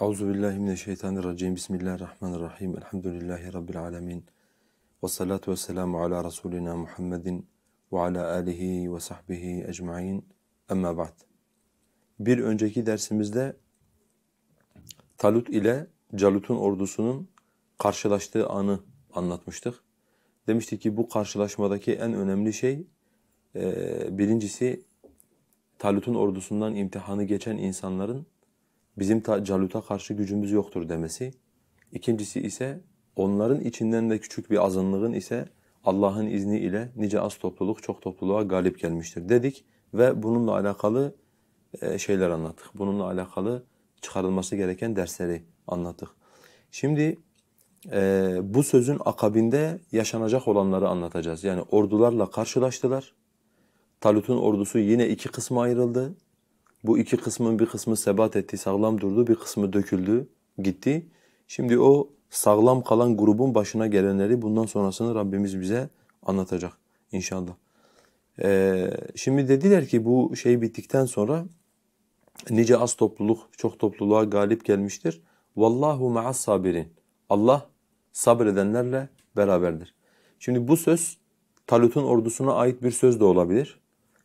Auzu billahi mineşşeytanirracim. Bismillahirrahmanirrahim. Elhamdülillahi rabbil alamin. Ve salatu vesselamu ala rasulina Muhammedin ve ala alihi ve sahbihi ecmaîn. Emma ba'd. Bir önceki dersimizde Talut ile Calut'un ordusunun karşılaştığı anı anlatmıştık. Demiştik ki bu karşılaşmadaki en önemli şey e, birincisi Talut'un ordusundan imtihanı geçen insanların bizim Calut'a karşı gücümüz yoktur demesi. İkincisi ise onların içinden de küçük bir azınlığın ise Allah'ın izni ile nice az topluluk çok topluluğa galip gelmiştir dedik ve bununla alakalı e, şeyler anlattık. Bununla alakalı çıkarılması gereken dersleri anlattık. Şimdi e, bu sözün akabinde yaşanacak olanları anlatacağız. Yani ordularla karşılaştılar. Talut'un ordusu yine iki kısma ayrıldı. Bu iki kısmın bir kısmı sebat etti, sağlam durdu, bir kısmı döküldü, gitti. Şimdi o sağlam kalan grubun başına gelenleri bundan sonrasını Rabbimiz bize anlatacak inşallah. Ee, şimdi dediler ki bu şey bittikten sonra nice az topluluk çok topluluğa galip gelmiştir. Vallahu ma'as sabirin. Allah sabredenlerle beraberdir. Şimdi bu söz Talut'un ordusuna ait bir söz de olabilir.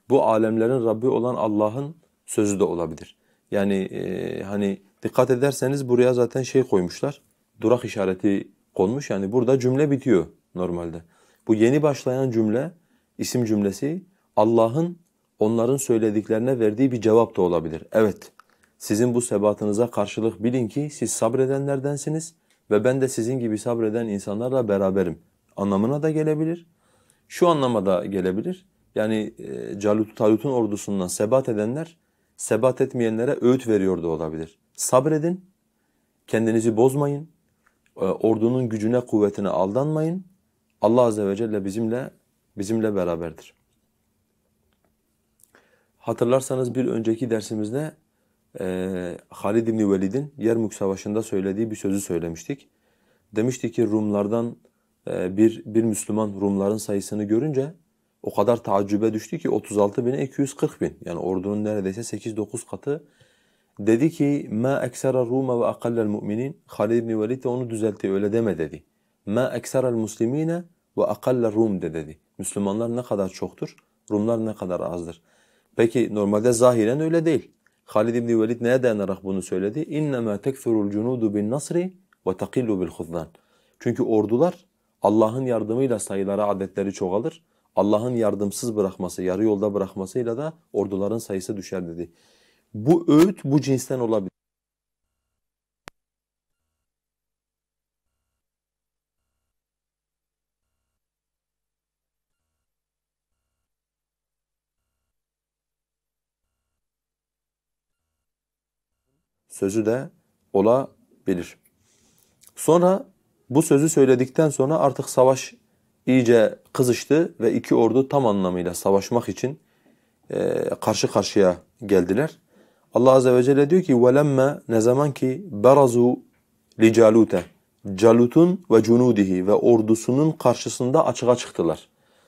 Bu alemlerin Rabbi olan Allah'ın sözü de olabilir. Yani e, hani dikkat ederseniz buraya zaten şey koymuşlar. Durak işareti konmuş. Yani burada cümle bitiyor normalde. Bu yeni başlayan cümle isim cümlesi Allah'ın onların söylediklerine verdiği bir cevap da olabilir. Evet. Sizin bu sebatınıza karşılık bilin ki siz sabredenlerdensiniz ve ben de sizin gibi sabreden insanlarla beraberim anlamına da gelebilir. Şu anlamada gelebilir. Yani e, Calut Talut'un ordusundan sebat edenler sebat etmeyenlere öğüt veriyor da olabilir. Sabredin, kendinizi bozmayın, e, ordunun gücüne, kuvvetine aldanmayın. Allah azze ve celle bizimle bizimle beraberdir. Hatırlarsanız bir önceki dersimizde e, Halid İbni Velid'in Yermük Savaşı'nda söylediği bir sözü söylemiştik. Demişti ki Rumlardan e, bir, bir Müslüman Rumların sayısını görünce o kadar tacübe düştü ki 36 bin 240 bin. Yani ordunun neredeyse 8-9 katı. Dedi ki ma eksera Roma ve akallel müminin. Khalid bin Velid de onu düzeltti öyle deme dedi. Ma ekserel muslimine ve akallel Rum de dedi. Müslümanlar ne kadar çoktur, Rumlar ne kadar azdır. Peki normalde zahiren öyle değil. Khalid bin Walid neye dayanarak bunu söyledi? İnnemâ tekfurul cunudu bin nasri ve takillu bil huzdan. Çünkü ordular Allah'ın yardımıyla sayıları, adetleri çoğalır. Allah'ın yardımsız bırakması, yarı yolda bırakmasıyla da orduların sayısı düşer dedi. Bu öğüt bu cinsten olabilir. sözü de olabilir. Sonra bu sözü söyledikten sonra artık savaş iyice kızıştı ve iki ordu tam anlamıyla savaşmak için e, karşı karşıya geldiler. Allah Azze ve Celle diyor ki وَلَمَّا ne zaman ki berazu لِجَالُوتَ Calut'un ve cunudihi ve ordusunun karşısında açığa çıktılar.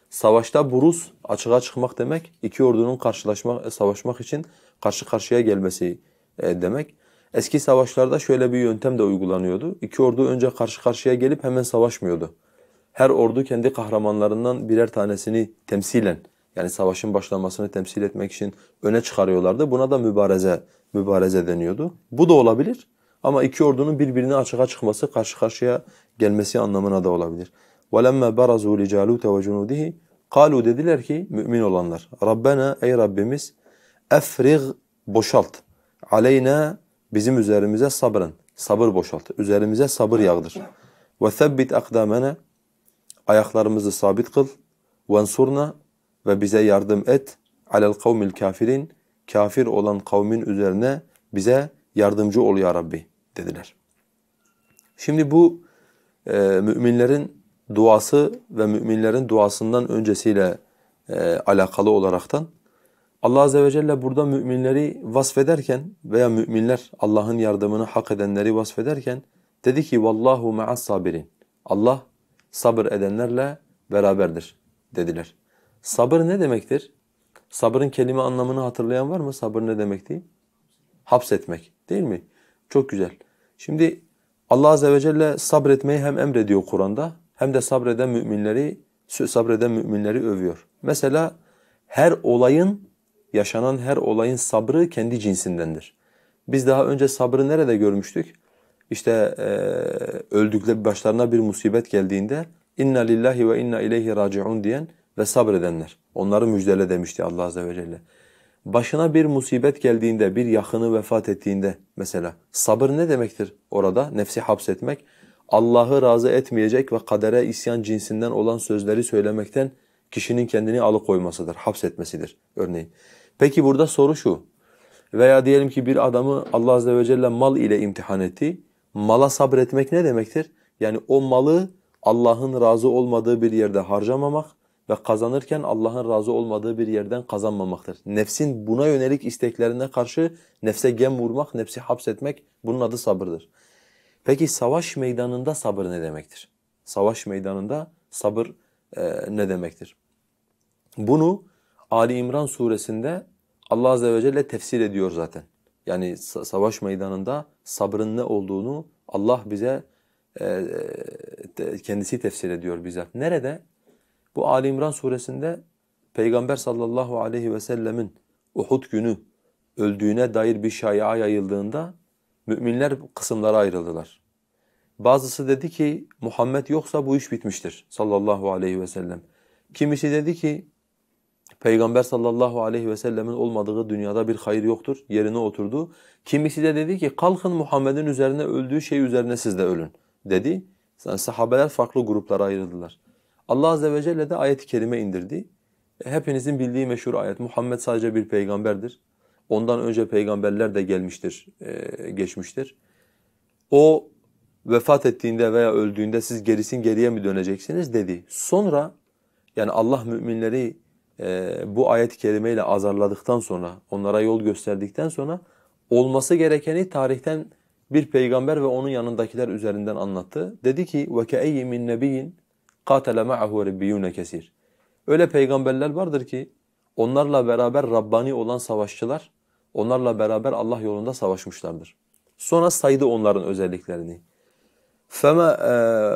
Savaşta buruz açığa çıkmak demek iki ordunun karşılaşmak e, savaşmak için karşı karşıya gelmesi e, demek. Eski savaşlarda şöyle bir yöntem de uygulanıyordu. İki ordu önce karşı karşıya gelip hemen savaşmıyordu her ordu kendi kahramanlarından birer tanesini temsilen yani savaşın başlamasını temsil etmek için öne çıkarıyorlardı. Buna da mübareze mübareze deniyordu. Bu da olabilir ama iki ordunun birbirine açığa çıkması, karşı karşıya gelmesi anlamına da olabilir. وَلَمَّا بَرَزُوا لِجَالُوتَ وَجُنُودِهِ قَالُوا dediler ki mümin olanlar Rabbena ey Rabbimiz efrig boşalt aleyna bizim üzerimize sabrın sabır boşalt üzerimize sabır yağdır ve sebbit akdamena ayaklarımızı sabit kıl, vensurna ve bize yardım et alel kavmil kafirin, kafir olan kavmin üzerine bize yardımcı ol ya Rabbi dediler. Şimdi bu e, müminlerin duası ve müminlerin duasından öncesiyle e, alakalı olaraktan Allah Azze ve Celle burada müminleri vasfederken veya müminler Allah'ın yardımını hak edenleri vasfederken dedi ki vallahu ma'as sabirin. Allah sabır edenlerle beraberdir dediler. Sabır ne demektir? Sabırın kelime anlamını hatırlayan var mı? Sabır ne demek değil? Hapsetmek değil mi? Çok güzel. Şimdi Allah Azze ve Celle sabretmeyi hem emrediyor Kur'an'da hem de sabreden müminleri, sabreden müminleri övüyor. Mesela her olayın, yaşanan her olayın sabrı kendi cinsindendir. Biz daha önce sabrı nerede görmüştük? işte e, öldükleri başlarına bir musibet geldiğinde inna lillahi ve inna ileyhi raciun diyen ve sabredenler. Onları müjdele demişti Allah azze ve celle. Başına bir musibet geldiğinde, bir yakını vefat ettiğinde mesela sabır ne demektir orada? Nefsi hapsetmek, Allah'ı razı etmeyecek ve kadere isyan cinsinden olan sözleri söylemekten kişinin kendini alıkoymasıdır, hapsetmesidir örneğin. Peki burada soru şu. Veya diyelim ki bir adamı Allah azze ve celle mal ile imtihan etti. Mala sabretmek ne demektir? Yani o malı Allah'ın razı olmadığı bir yerde harcamamak ve kazanırken Allah'ın razı olmadığı bir yerden kazanmamaktır. Nefsin buna yönelik isteklerine karşı nefse gem vurmak, nefsi hapsetmek bunun adı sabırdır. Peki savaş meydanında sabır ne demektir? Savaş meydanında sabır e, ne demektir? Bunu Ali İmran suresinde Allah azze ve celle tefsir ediyor zaten. Yani savaş meydanında sabrın ne olduğunu Allah bize e, kendisi tefsir ediyor bize. Nerede? Bu Ali İmran suresinde Peygamber sallallahu aleyhi ve sellemin Uhud günü öldüğüne dair bir şaya yayıldığında müminler kısımlara ayrıldılar. Bazısı dedi ki Muhammed yoksa bu iş bitmiştir sallallahu aleyhi ve sellem. Kimisi dedi ki Peygamber sallallahu aleyhi ve sellemin olmadığı dünyada bir hayır yoktur. Yerine oturdu. Kimisi de dedi ki kalkın Muhammed'in üzerine öldüğü şey üzerine siz de ölün dedi. Yani sahabeler farklı gruplara ayrıldılar. Allah azze ve celle de ayet-i kerime indirdi. E, hepinizin bildiği meşhur ayet Muhammed sadece bir peygamberdir. Ondan önce peygamberler de gelmiştir, e, geçmiştir. O vefat ettiğinde veya öldüğünde siz gerisin geriye mi döneceksiniz dedi. Sonra yani Allah müminleri ee, bu ayet-i kerimeyle azarladıktan sonra, onlara yol gösterdikten sonra olması gerekeni tarihten bir peygamber ve onun yanındakiler üzerinden anlattı. Dedi ki وَكَأَيِّ مِنْ نَب۪يِّنْ قَاتَلَ مَعَهُ رَبِّيُّنَ kesir. Öyle peygamberler vardır ki onlarla beraber Rabbani olan savaşçılar onlarla beraber Allah yolunda savaşmışlardır. Sonra saydı onların özelliklerini. فَمَا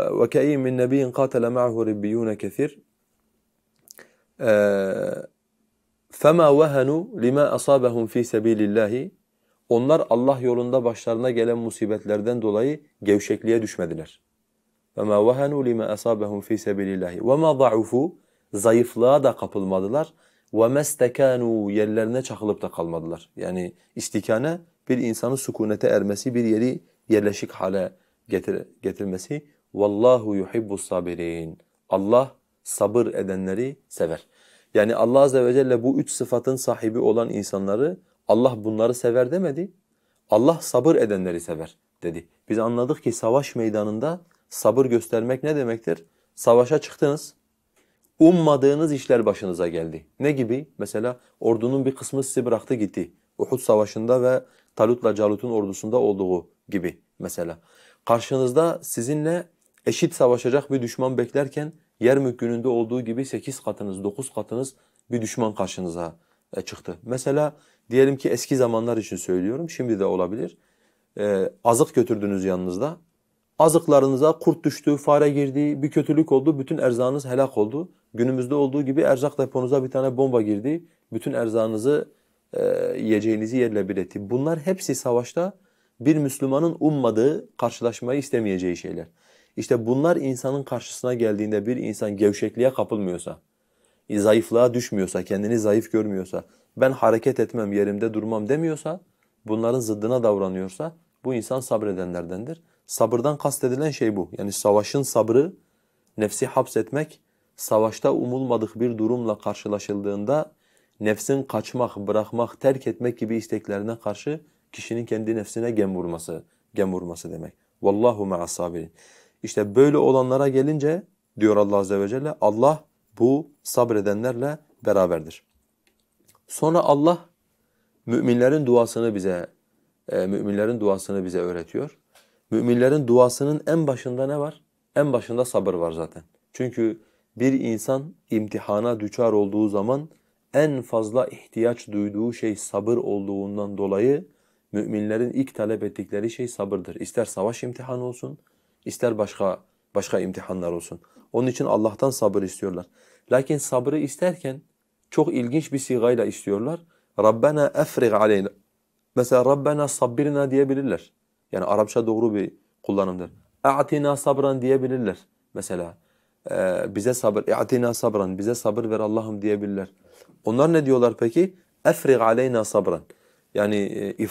وَكَأَيِّ مِنْ نَب۪يِّنْ قَاتَلَ مَعَهُ رَبِّيُّنَ kesir. فَمَا وَهَنُوا لِمَا أَصَابَهُمْ ف۪ي سَب۪يلِ اللّٰهِ Onlar Allah yolunda başlarına gelen musibetlerden dolayı gevşekliğe düşmediler. فَمَا وَهَنُوا لِمَا أَصَابَهُمْ ف۪ي سَب۪يلِ اللّٰهِ وَمَا ضَعُفُوا Zayıflığa da kapılmadılar. وَمَسْتَكَانُوا Yerlerine çakılıp da kalmadılar. Yani istikane bir insanın sükunete ermesi, bir yeri yerleşik hale getir getirmesi. وَاللّٰهُ يُحِبُّ الصَّابِرِينَ Allah sabır edenleri sever. Yani Allah azze ve celle bu üç sıfatın sahibi olan insanları Allah bunları sever demedi. Allah sabır edenleri sever dedi. Biz anladık ki savaş meydanında sabır göstermek ne demektir? Savaşa çıktınız. Ummadığınız işler başınıza geldi. Ne gibi? Mesela ordunun bir kısmı sizi bıraktı gitti. Uhud savaşında ve Talut'la Calut'un ordusunda olduğu gibi mesela. Karşınızda sizinle eşit savaşacak bir düşman beklerken yer mülkününde olduğu gibi 8 katınız, 9 katınız bir düşman karşınıza e, çıktı. Mesela diyelim ki eski zamanlar için söylüyorum, şimdi de olabilir. E, azık götürdünüz yanınızda. Azıklarınıza kurt düştü, fare girdi, bir kötülük oldu, bütün erzağınız helak oldu. Günümüzde olduğu gibi erzak deponuza bir tane bomba girdi, bütün erzağınızı, e, yiyeceğinizi yerle bir etti. Bunlar hepsi savaşta bir Müslümanın ummadığı, karşılaşmayı istemeyeceği şeyler. İşte bunlar insanın karşısına geldiğinde bir insan gevşekliğe kapılmıyorsa, zayıflığa düşmüyorsa, kendini zayıf görmüyorsa, ben hareket etmem, yerimde durmam demiyorsa, bunların zıddına davranıyorsa bu insan sabredenlerdendir. Sabırdan kastedilen şey bu. Yani savaşın sabrı, nefsi hapsetmek, savaşta umulmadık bir durumla karşılaşıldığında nefsin kaçmak, bırakmak, terk etmek gibi isteklerine karşı kişinin kendi nefsine gem vurması, gem vurması demek. Vallahu ma'as sabirin. İşte böyle olanlara gelince diyor Allah azze ve celle Allah bu sabredenlerle beraberdir. Sonra Allah müminlerin duasını bize e, müminlerin duasını bize öğretiyor. Müminlerin duasının en başında ne var? En başında sabır var zaten. Çünkü bir insan imtihana düçar olduğu zaman en fazla ihtiyaç duyduğu şey sabır olduğundan dolayı müminlerin ilk talep ettikleri şey sabırdır. İster savaş imtihanı olsun, ister başka başka imtihanlar olsun. Onun için Allah'tan sabır istiyorlar. Lakin sabrı isterken çok ilginç bir sigayla istiyorlar. Rabbena efrig aleyna. Mesela Rabbena sabbirna diyebilirler. Yani Arapça doğru bir kullanımdır. A'tina sabran diyebilirler mesela. Ee, bize sabır, i'tina sabran, bize sabır ver Allah'ım diyebilirler. Onlar ne diyorlar peki? Efrig aleyna sabran. Yani e,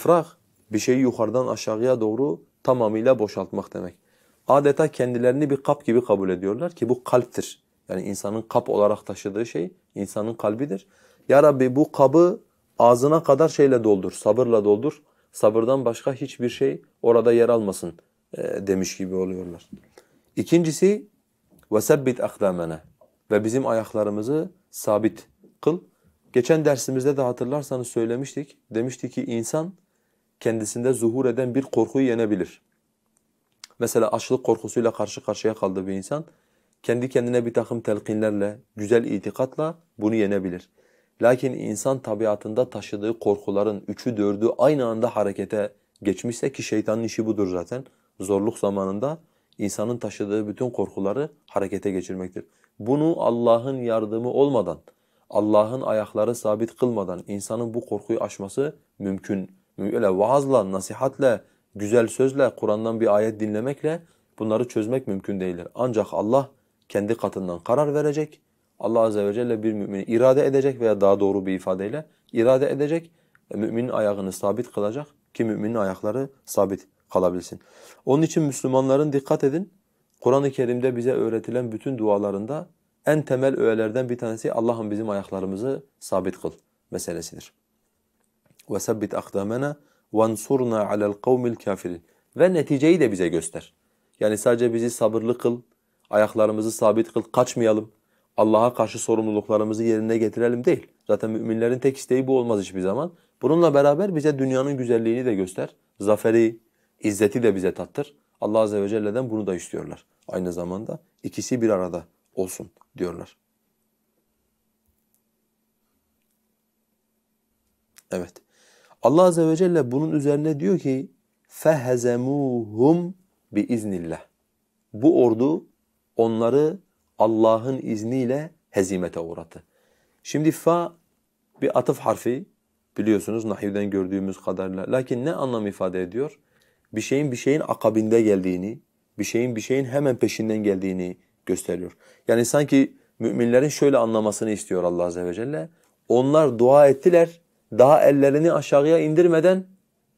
bir şeyi yukarıdan aşağıya doğru tamamıyla boşaltmak demek adeta kendilerini bir kap gibi kabul ediyorlar ki bu kalptir. Yani insanın kap olarak taşıdığı şey insanın kalbidir. Ya Rabbi bu kabı ağzına kadar şeyle doldur, sabırla doldur. Sabırdan başka hiçbir şey orada yer almasın e, demiş gibi oluyorlar. İkincisi وَسَبِّتْ اَخْدَامَنَا Ve bizim ayaklarımızı sabit kıl. Geçen dersimizde de hatırlarsanız söylemiştik. Demişti ki insan kendisinde zuhur eden bir korkuyu yenebilir mesela açlık korkusuyla karşı karşıya kaldığı bir insan kendi kendine bir takım telkinlerle, güzel itikatla bunu yenebilir. Lakin insan tabiatında taşıdığı korkuların üçü dördü aynı anda harekete geçmişse ki şeytanın işi budur zaten. Zorluk zamanında insanın taşıdığı bütün korkuları harekete geçirmektir. Bunu Allah'ın yardımı olmadan, Allah'ın ayakları sabit kılmadan insanın bu korkuyu aşması mümkün. Öyle vaazla, nasihatle, güzel sözle, Kur'an'dan bir ayet dinlemekle bunları çözmek mümkün değildir. Ancak Allah kendi katından karar verecek. Allah azze ve celle bir mümini irade edecek veya daha doğru bir ifadeyle irade edecek. E, müminin ayağını sabit kılacak ki müminin ayakları sabit kalabilsin. Onun için Müslümanların dikkat edin. Kur'an-ı Kerim'de bize öğretilen bütün dualarında en temel öğelerden bir tanesi Allah'ım bizim ayaklarımızı sabit kıl meselesidir. وَسَبِّتْ اَقْدَامَنَا وَانْصُرْنَا عَلَى الْقَوْمِ الْكَافِرِينَ Ve neticeyi de bize göster. Yani sadece bizi sabırlı kıl, ayaklarımızı sabit kıl, kaçmayalım. Allah'a karşı sorumluluklarımızı yerine getirelim değil. Zaten müminlerin tek isteği bu olmaz hiçbir zaman. Bununla beraber bize dünyanın güzelliğini de göster. Zaferi, izzeti de bize tattır. Allah Azze ve Celle'den bunu da istiyorlar. Aynı zamanda ikisi bir arada olsun diyorlar. Evet. Allah Azze ve Celle bunun üzerine diyor ki فَهَزَمُوهُمْ بِاِذْنِ Bu ordu onları Allah'ın izniyle hezimete uğrattı. Şimdi fa bir atıf harfi biliyorsunuz nahivden gördüğümüz kadarıyla. Lakin ne anlam ifade ediyor? Bir şeyin bir şeyin akabinde geldiğini, bir şeyin bir şeyin hemen peşinden geldiğini gösteriyor. Yani sanki müminlerin şöyle anlamasını istiyor Allah Azze ve Celle. Onlar dua ettiler, daha ellerini aşağıya indirmeden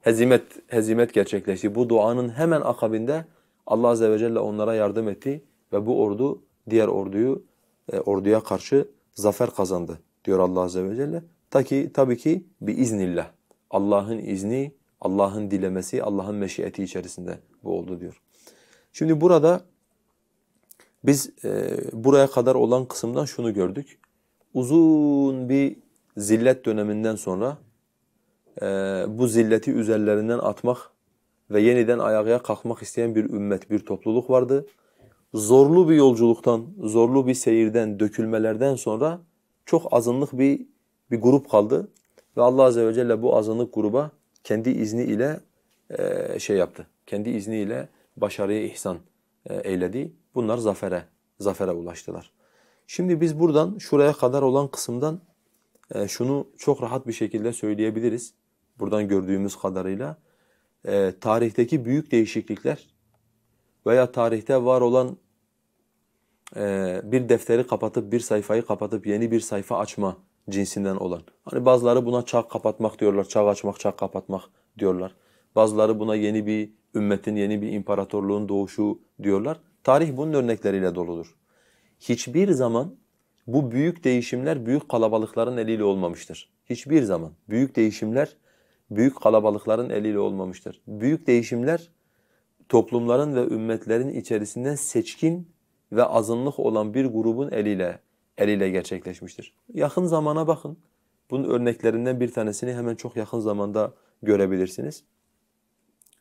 hezimet hezimet gerçekleşti. Bu duanın hemen akabinde Allah azze ve celle onlara yardım etti ve bu ordu diğer orduyu e, orduya karşı zafer kazandı diyor Allah azze ve celle. Ta ki tabii ki bir iznillah. Allah'ın izni, Allah'ın dilemesi, Allah'ın meşiyeti içerisinde bu oldu diyor. Şimdi burada biz e, buraya kadar olan kısımdan şunu gördük. Uzun bir zillet döneminden sonra e, bu zilleti üzerlerinden atmak ve yeniden ayağa kalkmak isteyen bir ümmet, bir topluluk vardı. Zorlu bir yolculuktan, zorlu bir seyirden, dökülmelerden sonra çok azınlık bir bir grup kaldı ve Allah azze ve celle bu azınlık gruba kendi izni ile e, şey yaptı. Kendi izni ile başarıya ihsan e, eyledi. Bunlar zafere, zafere ulaştılar. Şimdi biz buradan şuraya kadar olan kısımdan e, şunu çok rahat bir şekilde söyleyebiliriz buradan gördüğümüz kadarıyla. E, tarihteki büyük değişiklikler veya tarihte var olan e, bir defteri kapatıp bir sayfayı kapatıp yeni bir sayfa açma cinsinden olan. Hani bazıları buna çağ kapatmak diyorlar, çağ açmak, çağ kapatmak diyorlar. Bazıları buna yeni bir ümmetin, yeni bir imparatorluğun doğuşu diyorlar. Tarih bunun örnekleriyle doludur. Hiçbir zaman bu büyük değişimler büyük kalabalıkların eliyle olmamıştır. Hiçbir zaman büyük değişimler büyük kalabalıkların eliyle olmamıştır. Büyük değişimler toplumların ve ümmetlerin içerisinden seçkin ve azınlık olan bir grubun eliyle eliyle gerçekleşmiştir. Yakın zamana bakın. Bunun örneklerinden bir tanesini hemen çok yakın zamanda görebilirsiniz.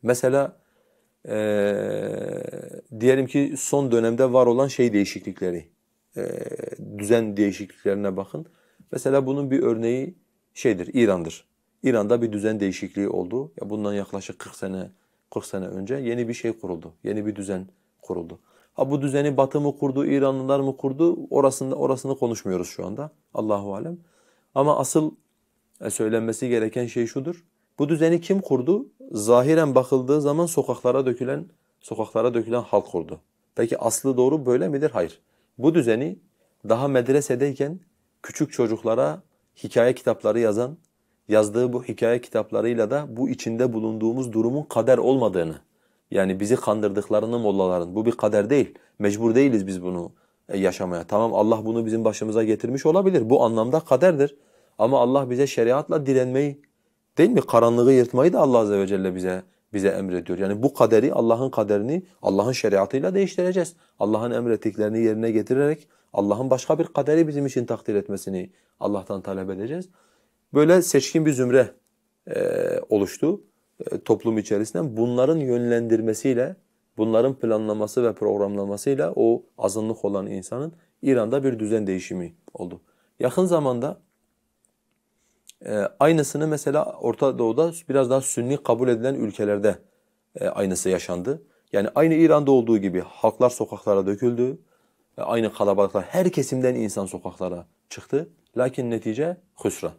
Mesela ee, diyelim ki son dönemde var olan şey değişiklikleri ee, düzen değişikliklerine bakın. Mesela bunun bir örneği şeydir, İran'dır. İran'da bir düzen değişikliği oldu. Ya bundan yaklaşık 40 sene 40 sene önce yeni bir şey kuruldu. Yeni bir düzen kuruldu. Ha bu düzeni Batı mı kurdu, İranlılar mı kurdu? Orasında orasını konuşmuyoruz şu anda. Allahu alem. Ama asıl e, söylenmesi gereken şey şudur. Bu düzeni kim kurdu? Zahiren bakıldığı zaman sokaklara dökülen sokaklara dökülen halk kurdu. Peki aslı doğru böyle midir? Hayır. Bu düzeni daha medresedeyken küçük çocuklara hikaye kitapları yazan, yazdığı bu hikaye kitaplarıyla da bu içinde bulunduğumuz durumun kader olmadığını, yani bizi kandırdıklarını mollaların, bu bir kader değil, mecbur değiliz biz bunu e, yaşamaya. Tamam Allah bunu bizim başımıza getirmiş olabilir, bu anlamda kaderdir. Ama Allah bize şeriatla direnmeyi değil mi? Karanlığı yırtmayı da Allah Azze ve Celle bize bize emrediyor. Yani bu kaderi Allah'ın kaderini Allah'ın şeriatıyla değiştireceğiz. Allah'ın emrettiklerini yerine getirerek Allah'ın başka bir kaderi bizim için takdir etmesini Allah'tan talep edeceğiz. Böyle seçkin bir zümre e, oluştu e, toplum içerisinden. Bunların yönlendirmesiyle, bunların planlaması ve programlamasıyla o azınlık olan insanın İran'da bir düzen değişimi oldu. Yakın zamanda e, aynısını mesela Orta Doğu'da biraz daha sünni kabul edilen ülkelerde e, aynısı yaşandı. Yani aynı İran'da olduğu gibi halklar sokaklara döküldü. E, aynı kalabalıklar, her kesimden insan sokaklara çıktı. Lakin netice hüsran.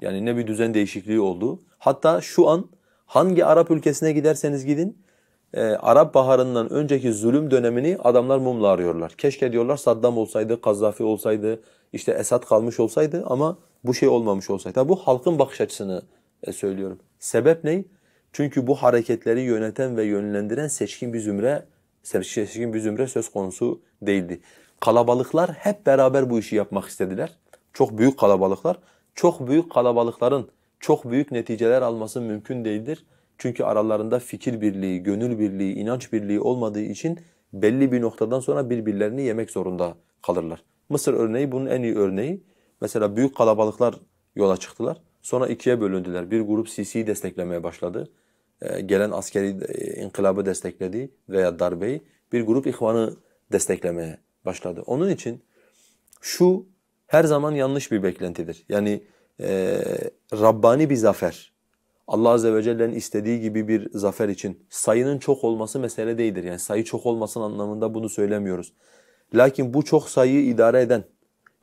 Yani ne bir düzen değişikliği oldu. Hatta şu an hangi Arap ülkesine giderseniz gidin e, Arap Baharı'ndan önceki zulüm dönemini adamlar mumla arıyorlar. Keşke diyorlar Saddam olsaydı, Kazzafi olsaydı, işte Esad kalmış olsaydı ama bu şey olmamış olsaydı. Bu halkın bakış açısını e, söylüyorum. Sebep ne? Çünkü bu hareketleri yöneten ve yönlendiren seçkin bir zümre seçkin bir zümre söz konusu değildi. Kalabalıklar hep beraber bu işi yapmak istediler. Çok büyük kalabalıklar. Çok büyük kalabalıkların çok büyük neticeler alması mümkün değildir. Çünkü aralarında fikir birliği, gönül birliği, inanç birliği olmadığı için belli bir noktadan sonra birbirlerini yemek zorunda kalırlar. Mısır örneği bunun en iyi örneği. Mesela büyük kalabalıklar yola çıktılar. Sonra ikiye bölündüler. Bir grup Sisi'yi desteklemeye başladı. Ee, gelen askeri e, inkılabı destekledi veya darbeyi. Bir grup ihvanı desteklemeye başladı. Onun için şu her zaman yanlış bir beklentidir. Yani e, Rabbani bir zafer Allah Azze ve Celle'nin istediği gibi bir zafer için sayının çok olması mesele değildir. Yani sayı çok olmasının anlamında bunu söylemiyoruz. Lakin bu çok sayıyı idare eden,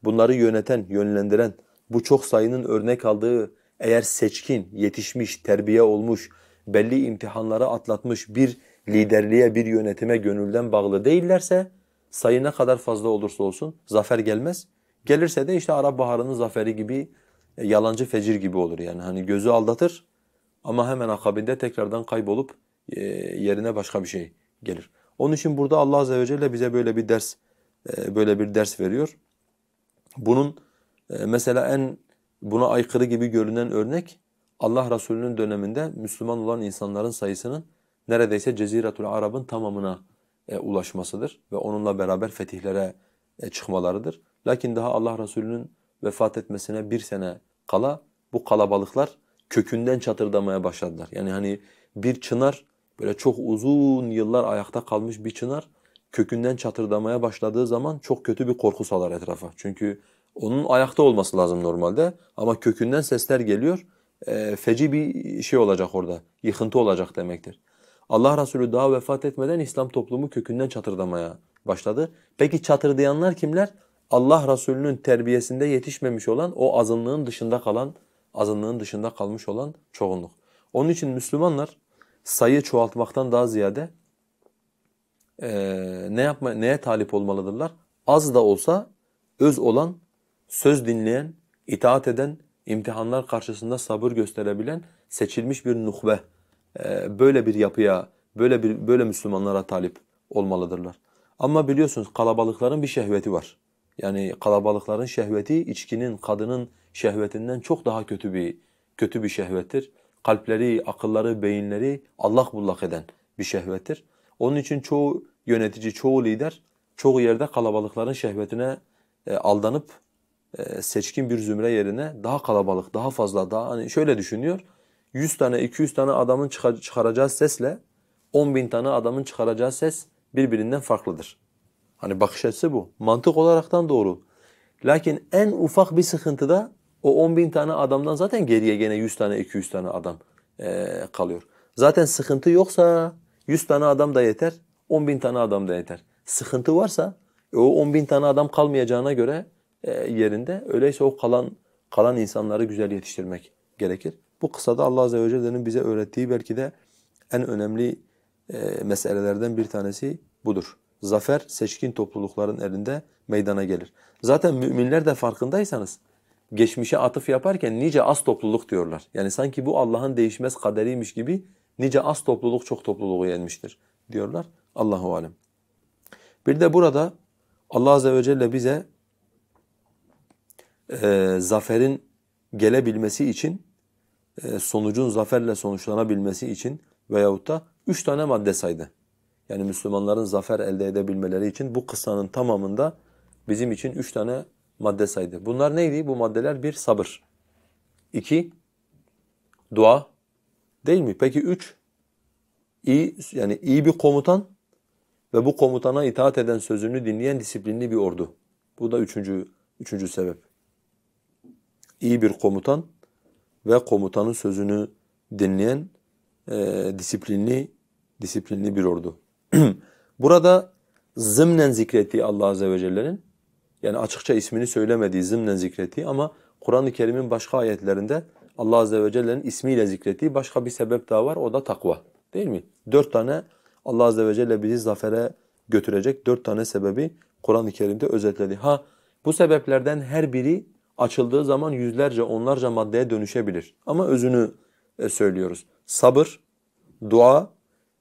bunları yöneten, yönlendiren, bu çok sayının örnek aldığı eğer seçkin, yetişmiş, terbiye olmuş, belli imtihanları atlatmış bir liderliğe, bir yönetime gönülden bağlı değillerse sayı ne kadar fazla olursa olsun zafer gelmez. Gelirse de işte Arap Baharı'nın zaferi gibi e, yalancı fecir gibi olur yani hani gözü aldatır ama hemen akabinde tekrardan kaybolup e, yerine başka bir şey gelir. Onun için burada Allah Azze ve Celle bize böyle bir ders e, böyle bir ders veriyor. Bunun e, mesela en buna aykırı gibi görünen örnek Allah Resulü'nün döneminde Müslüman olan insanların sayısının neredeyse Ceziretul Arab'ın tamamına ulaşmasıdır ve onunla beraber fetihlere çıkmalarıdır. Lakin daha Allah Resulü'nün vefat etmesine bir sene kala bu kalabalıklar kökünden çatırdamaya başladılar. Yani hani bir çınar böyle çok uzun yıllar ayakta kalmış bir çınar kökünden çatırdamaya başladığı zaman çok kötü bir korku salar etrafa. Çünkü onun ayakta olması lazım normalde ama kökünden sesler geliyor. E, feci bir şey olacak orada, yıkıntı olacak demektir. Allah Resulü daha vefat etmeden İslam toplumu kökünden çatırdamaya başladı. Peki çatırdayanlar kimler? Allah Resulü'nün terbiyesinde yetişmemiş olan o azınlığın dışında kalan azınlığın dışında kalmış olan çoğunluk. Onun için Müslümanlar sayı çoğaltmaktan daha ziyade e, ne yapma neye talip olmalıdırlar? Az da olsa öz olan, söz dinleyen, itaat eden, imtihanlar karşısında sabır gösterebilen seçilmiş bir nuhbe. E, böyle bir yapıya, böyle bir böyle Müslümanlara talip olmalıdırlar. Ama biliyorsunuz kalabalıkların bir şehveti var. Yani kalabalıkların şehveti içkinin, kadının şehvetinden çok daha kötü bir kötü bir şehvettir. Kalpleri, akılları, beyinleri Allah bullak eden bir şehvettir. Onun için çoğu yönetici, çoğu lider çoğu yerde kalabalıkların şehvetine e, aldanıp e, seçkin bir zümre yerine daha kalabalık, daha fazla, daha hani şöyle düşünüyor. 100 tane, 200 tane adamın çıkaracağı sesle 10 bin tane adamın çıkaracağı ses birbirinden farklıdır. Hani bakış açısı bu. Mantık olaraktan doğru. Lakin en ufak bir sıkıntıda o 10 bin tane adamdan zaten geriye gene 100 tane 200 tane adam e, kalıyor. Zaten sıkıntı yoksa 100 tane adam da yeter, 10 bin tane adam da yeter. Sıkıntı varsa e, o 10 bin tane adam kalmayacağına göre e, yerinde öyleyse o kalan kalan insanları güzel yetiştirmek gerekir. Bu kısada Allah Azze ve Celle'nin bize öğrettiği belki de en önemli e, meselelerden bir tanesi budur. Zafer seçkin toplulukların elinde meydana gelir. Zaten müminler de farkındaysanız geçmişe atıf yaparken nice az topluluk diyorlar. Yani sanki bu Allah'ın değişmez kaderiymiş gibi nice az topluluk çok topluluğu yenmiştir diyorlar. Allahu alem. Bir de burada Allah azze ve celle bize e, zaferin gelebilmesi için e, sonucun zaferle sonuçlanabilmesi için veyahut da üç tane madde saydı. Yani Müslümanların zafer elde edebilmeleri için bu kıssanın tamamında bizim için üç tane madde saydı. Bunlar neydi? Bu maddeler bir sabır. İki, dua değil mi? Peki üç, iyi, yani iyi bir komutan ve bu komutana itaat eden sözünü dinleyen disiplinli bir ordu. Bu da üçüncü, üçüncü sebep. İyi bir komutan ve komutanın sözünü dinleyen e, disiplinli disiplinli bir ordu. Burada zımnen zikrettiği Allah Azze ve Celle'nin yani açıkça ismini söylemediği, zımnen zikrettiği ama Kur'an-ı Kerim'in başka ayetlerinde Allah Azze ve Celle'nin ismiyle zikrettiği başka bir sebep daha var. O da takva. Değil mi? Dört tane Allah Azze ve Celle bizi zafere götürecek dört tane sebebi Kur'an-ı Kerim'de özetledi. Ha bu sebeplerden her biri açıldığı zaman yüzlerce, onlarca maddeye dönüşebilir. Ama özünü e, söylüyoruz. Sabır, dua,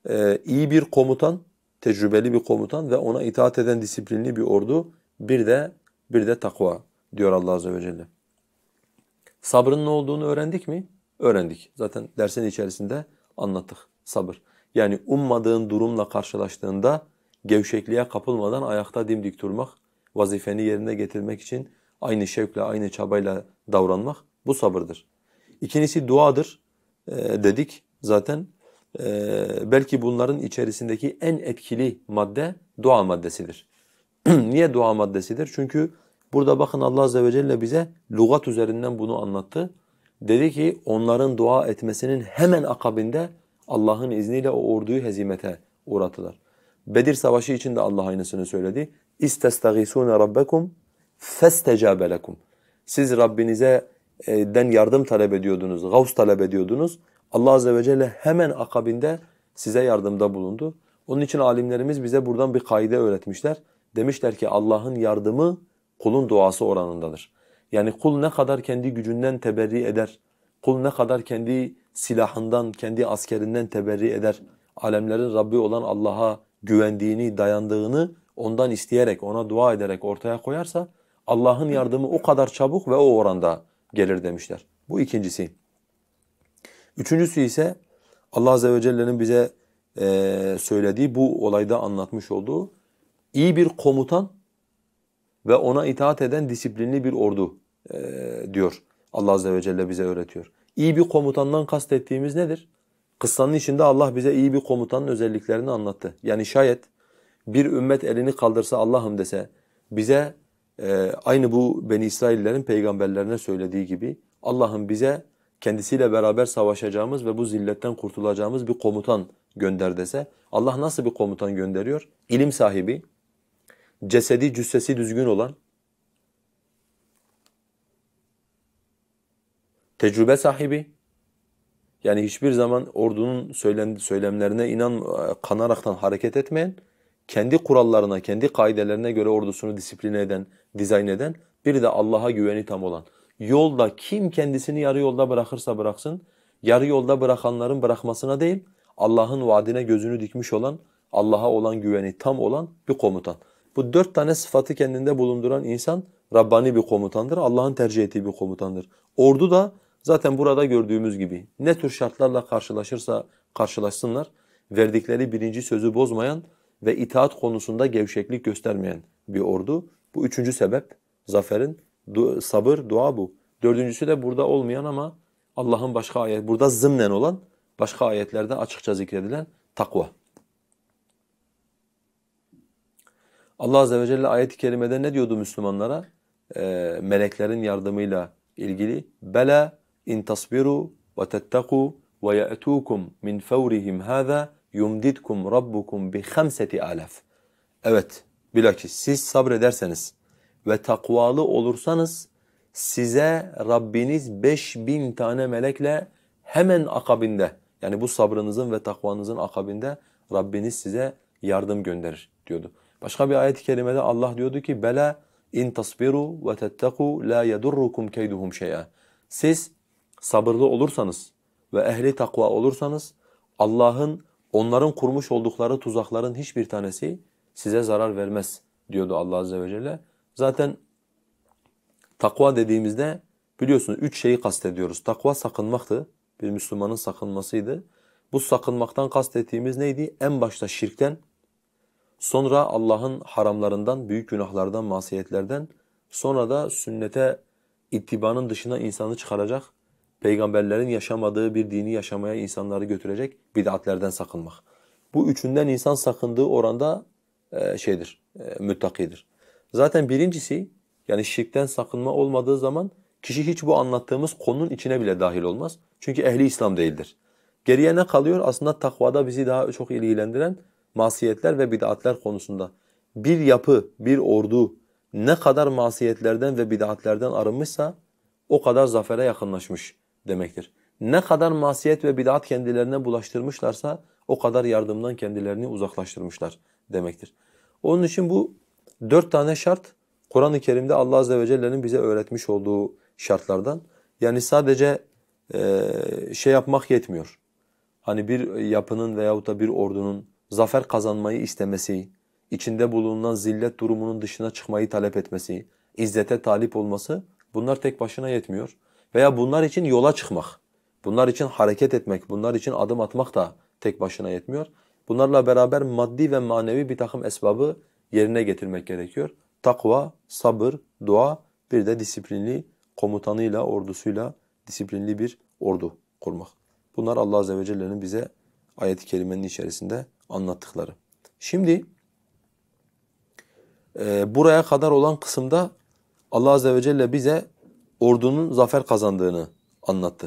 e, iyi bir komutan, tecrübeli bir komutan ve ona itaat eden disiplinli bir ordu bir de bir de takva diyor Allah Azze ve Celle. Sabrın ne olduğunu öğrendik mi? Öğrendik. Zaten dersin içerisinde anlattık sabır. Yani ummadığın durumla karşılaştığında gevşekliğe kapılmadan ayakta dimdik durmak, vazifeni yerine getirmek için aynı şevkle, aynı çabayla davranmak bu sabırdır. İkincisi duadır e, dedik zaten. E, belki bunların içerisindeki en etkili madde dua maddesidir. Niye dua maddesidir? Çünkü burada bakın Allah Azze ve Celle bize lügat üzerinden bunu anlattı. Dedi ki onların dua etmesinin hemen akabinde Allah'ın izniyle o orduyu hezimete uğratılar. Bedir Savaşı için de Allah aynısını söyledi. İstestagîsûne rabbekum festecâbe lekum. Siz Rabbinize e, den yardım talep ediyordunuz, gavs talep ediyordunuz. Allah Azze ve Celle hemen akabinde size yardımda bulundu. Onun için alimlerimiz bize buradan bir kaide öğretmişler. Demişler ki Allah'ın yardımı kulun duası oranındadır. Yani kul ne kadar kendi gücünden teberri eder, kul ne kadar kendi silahından, kendi askerinden teberri eder, alemlerin Rabbi olan Allah'a güvendiğini, dayandığını ondan isteyerek, ona dua ederek ortaya koyarsa Allah'ın yardımı o kadar çabuk ve o oranda gelir demişler. Bu ikincisi. Üçüncüsü ise Allah Azze ve Celle'nin bize söylediği, bu olayda anlatmış olduğu iyi bir komutan ve ona itaat eden disiplinli bir ordu e, diyor. Allah Azze ve Celle bize öğretiyor. İyi bir komutandan kastettiğimiz nedir? Kıssanın içinde Allah bize iyi bir komutanın özelliklerini anlattı. Yani şayet bir ümmet elini kaldırsa Allah'ım dese bize e, aynı bu Beni İsraillerin peygamberlerine söylediği gibi Allah'ım bize kendisiyle beraber savaşacağımız ve bu zilletten kurtulacağımız bir komutan gönder dese Allah nasıl bir komutan gönderiyor? İlim sahibi, cesedi cüssesi düzgün olan, tecrübe sahibi, yani hiçbir zaman ordunun söylemlerine inan e, kanaraktan hareket etmeyen, kendi kurallarına, kendi kaidelerine göre ordusunu disipline eden, dizayn eden, bir de Allah'a güveni tam olan. Yolda kim kendisini yarı yolda bırakırsa bıraksın, yarı yolda bırakanların bırakmasına değil, Allah'ın vaadine gözünü dikmiş olan, Allah'a olan güveni tam olan bir komutan. Bu dört tane sıfatı kendinde bulunduran insan Rabbani bir komutandır. Allah'ın tercih ettiği bir komutandır. Ordu da zaten burada gördüğümüz gibi ne tür şartlarla karşılaşırsa karşılaşsınlar verdikleri birinci sözü bozmayan ve itaat konusunda gevşeklik göstermeyen bir ordu. Bu üçüncü sebep zaferin du sabır, dua bu. Dördüncüsü de burada olmayan ama Allah'ın başka ayet, burada zımnen olan başka ayetlerde açıkça zikredilen takva. Allah Azze ve Celle ayet-i kerimede ne diyordu Müslümanlara? Ee, meleklerin yardımıyla ilgili. Bela in tasbiru ve tetteku ve ye'tukum min fawrihim hâzâ yumdidkum rabbukum bi khamseti alaf. Evet, bilakis siz sabrederseniz ve takvalı olursanız size Rabbiniz 5000 tane melekle hemen akabinde yani bu sabrınızın ve takvanızın akabinde Rabbiniz size yardım gönderir diyordu. Başka bir ayet-i kerimede Allah diyordu ki bela in tasbiru ve tettaku, la yedurrukum keyduhum şey'a. Siz sabırlı olursanız ve ehli takva olursanız Allah'ın onların kurmuş oldukları tuzakların hiçbir tanesi size zarar vermez diyordu Allah azze ve celle. Zaten takva dediğimizde biliyorsunuz üç şeyi kastediyoruz. Takva sakınmaktı. Bir Müslümanın sakınmasıydı. Bu sakınmaktan kastettiğimiz neydi? En başta şirkten Sonra Allah'ın haramlarından, büyük günahlardan, masiyetlerden, sonra da sünnete ittibanın dışına insanı çıkaracak, peygamberlerin yaşamadığı bir dini yaşamaya insanları götürecek bid'atlerden sakınmak. Bu üçünden insan sakındığı oranda e, şeydir, e, müttakidir. Zaten birincisi yani şirkten sakınma olmadığı zaman kişi hiç bu anlattığımız konunun içine bile dahil olmaz. Çünkü ehli İslam değildir. Geriye ne kalıyor? Aslında takvada bizi daha çok ilgilendiren masiyetler ve bid'atler konusunda bir yapı, bir ordu ne kadar masiyetlerden ve bid'atlerden arınmışsa o kadar zafere yakınlaşmış demektir. Ne kadar masiyet ve bid'at kendilerine bulaştırmışlarsa o kadar yardımdan kendilerini uzaklaştırmışlar demektir. Onun için bu dört tane şart Kur'an-ı Kerim'de Allah Azze ve Celle'nin bize öğretmiş olduğu şartlardan. Yani sadece e, şey yapmak yetmiyor. Hani bir yapının veyahut da bir ordunun zafer kazanmayı istemesi, içinde bulunan zillet durumunun dışına çıkmayı talep etmesi, izzete talip olması bunlar tek başına yetmiyor. Veya bunlar için yola çıkmak, bunlar için hareket etmek, bunlar için adım atmak da tek başına yetmiyor. Bunlarla beraber maddi ve manevi bir takım esbabı yerine getirmek gerekiyor. Takva, sabır, dua, bir de disiplinli komutanıyla, ordusuyla disiplinli bir ordu kurmak. Bunlar Allah Azze ve Celle'nin bize ayet-i kerimenin içerisinde anlattıkları. Şimdi e, buraya kadar olan kısımda Allah Azze ve Celle bize ordunun zafer kazandığını anlattı.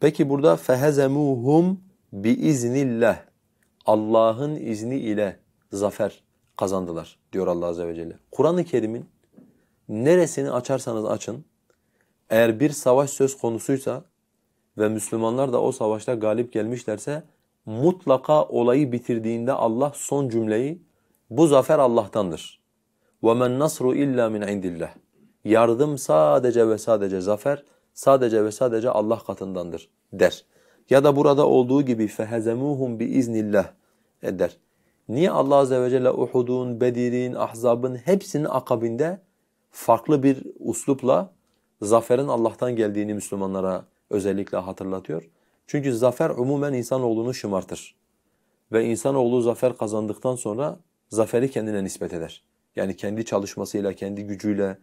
Peki burada fehezemuhum biiznillah Allah'ın izni ile zafer kazandılar diyor Allah Azze ve Celle. Kur'an-ı Kerim'in neresini açarsanız açın eğer bir savaş söz konusuysa ve Müslümanlar da o savaşta galip gelmişlerse mutlaka olayı bitirdiğinde Allah son cümleyi bu zafer Allah'tandır. وَمَنْ nasru illa min indillah. Yardım sadece ve sadece zafer sadece ve sadece Allah katındandır der. Ya da burada olduğu gibi fehezemuhum bi iznillah e, der. Niye Allah azze ve celle Uhud'un, Bedir'in, Ahzab'ın hepsinin akabinde farklı bir uslupla zaferin Allah'tan geldiğini Müslümanlara özellikle hatırlatıyor? Çünkü zafer umumen insanoğlunu şımartır. Ve insanoğlu zafer kazandıktan sonra zaferi kendine nispet eder. Yani kendi çalışmasıyla, kendi gücüyle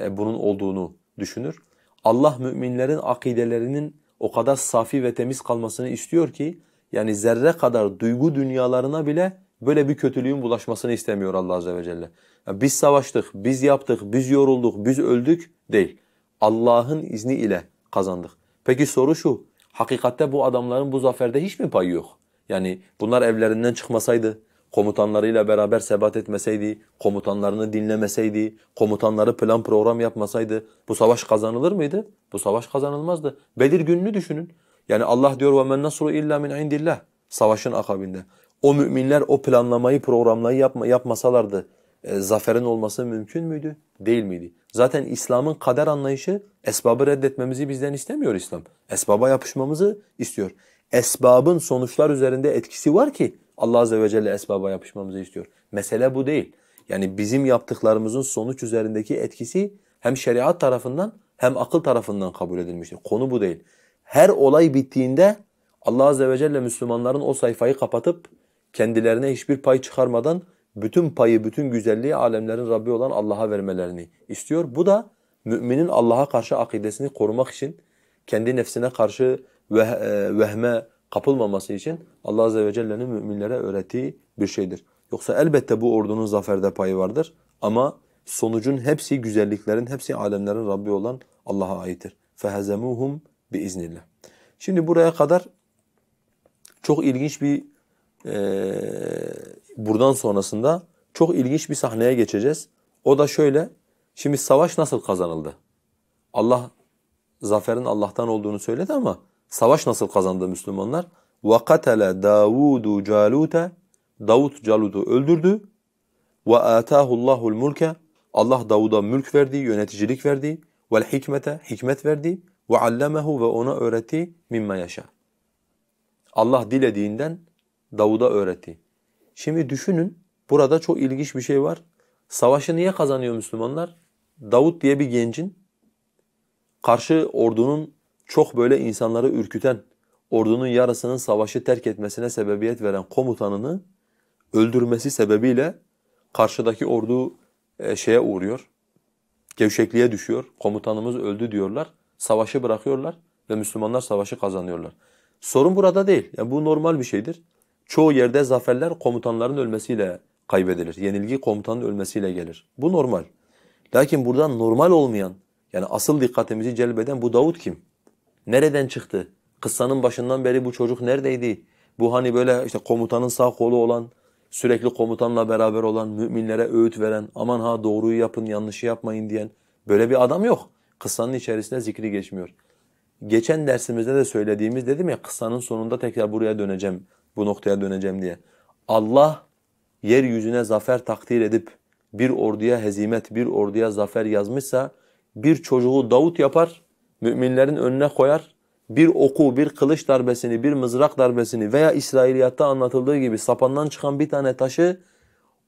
e, bunun olduğunu düşünür. Allah müminlerin akidelerinin o kadar safi ve temiz kalmasını istiyor ki yani zerre kadar duygu dünyalarına bile böyle bir kötülüğün bulaşmasını istemiyor Allah azze ve celle. Yani biz savaştık, biz yaptık, biz yorulduk, biz öldük değil. Allah'ın izni ile kazandık. Peki soru şu. Hakikatte bu adamların bu zaferde hiç mi payı yok? Yani bunlar evlerinden çıkmasaydı, komutanlarıyla beraber sebat etmeseydi, komutanlarını dinlemeseydi, komutanları plan program yapmasaydı bu savaş kazanılır mıydı? Bu savaş kazanılmazdı. Bedir gününü düşünün. Yani Allah diyor وَمَنْ نَصْرُ illa min indillah. Savaşın akabinde. O müminler o planlamayı, programlayı yapma, yapmasalardı, e, zaferin olması mümkün müydü? Değil miydi? Zaten İslam'ın kader anlayışı esbabı reddetmemizi bizden istemiyor İslam. Esbaba yapışmamızı istiyor. Esbabın sonuçlar üzerinde etkisi var ki Allah azze ve celle esbaba yapışmamızı istiyor. Mesele bu değil. Yani bizim yaptıklarımızın sonuç üzerindeki etkisi hem şeriat tarafından hem akıl tarafından kabul edilmiştir. Konu bu değil. Her olay bittiğinde Allah azze ve celle Müslümanların o sayfayı kapatıp kendilerine hiçbir pay çıkarmadan bütün payı, bütün güzelliği alemlerin Rabbi olan Allah'a vermelerini istiyor. Bu da müminin Allah'a karşı akidesini korumak için, kendi nefsine karşı veh e, vehme kapılmaması için Allah Azze ve Celle'nin müminlere öğrettiği bir şeydir. Yoksa elbette bu ordunun zaferde payı vardır ama sonucun hepsi güzelliklerin hepsi alemlerin Rabbi olan Allah'a aittir. فَهَزَمُوهُمْ بِاِذْنِ Şimdi buraya kadar çok ilginç bir e, buradan sonrasında çok ilginç bir sahneye geçeceğiz. O da şöyle. Şimdi savaş nasıl kazanıldı? Allah zaferin Allah'tan olduğunu söyledi ama savaş nasıl kazandı Müslümanlar? وَقَتَلَ دَاوُودُ جَالُوتَ Davut Calut'u öldürdü. وَآتَاهُ اللّٰهُ الْمُلْكَ Allah Davud'a mülk verdi, yöneticilik verdi. hikmete Hikmet verdi. وَعَلَّمَهُ Ve ona öğretti. مِمَّا yaşa. Allah dilediğinden Davud'a öğretti. Şimdi düşünün burada çok ilginç bir şey var. Savaşı niye kazanıyor Müslümanlar? Davut diye bir gencin karşı ordunun çok böyle insanları ürküten, ordunun yarısının savaşı terk etmesine sebebiyet veren komutanını öldürmesi sebebiyle karşıdaki ordu e, şeye uğruyor. Gevşekliğe düşüyor. Komutanımız öldü diyorlar. Savaşı bırakıyorlar ve Müslümanlar savaşı kazanıyorlar. Sorun burada değil. Yani bu normal bir şeydir. Çoğu yerde zaferler komutanların ölmesiyle kaybedilir. Yenilgi komutanın ölmesiyle gelir. Bu normal. Lakin buradan normal olmayan, yani asıl dikkatimizi celbeden bu Davud kim? Nereden çıktı? Kıssanın başından beri bu çocuk neredeydi? Bu hani böyle işte komutanın sağ kolu olan, sürekli komutanla beraber olan, müminlere öğüt veren, aman ha doğruyu yapın, yanlışı yapmayın diyen böyle bir adam yok. Kıssanın içerisinde zikri geçmiyor. Geçen dersimizde de söylediğimiz dedim ya kıssanın sonunda tekrar buraya döneceğim bu noktaya döneceğim diye. Allah yeryüzüne zafer takdir edip bir orduya hezimet, bir orduya zafer yazmışsa bir çocuğu Davut yapar, müminlerin önüne koyar, bir oku, bir kılıç darbesini, bir mızrak darbesini veya İsrailiyatta anlatıldığı gibi sapandan çıkan bir tane taşı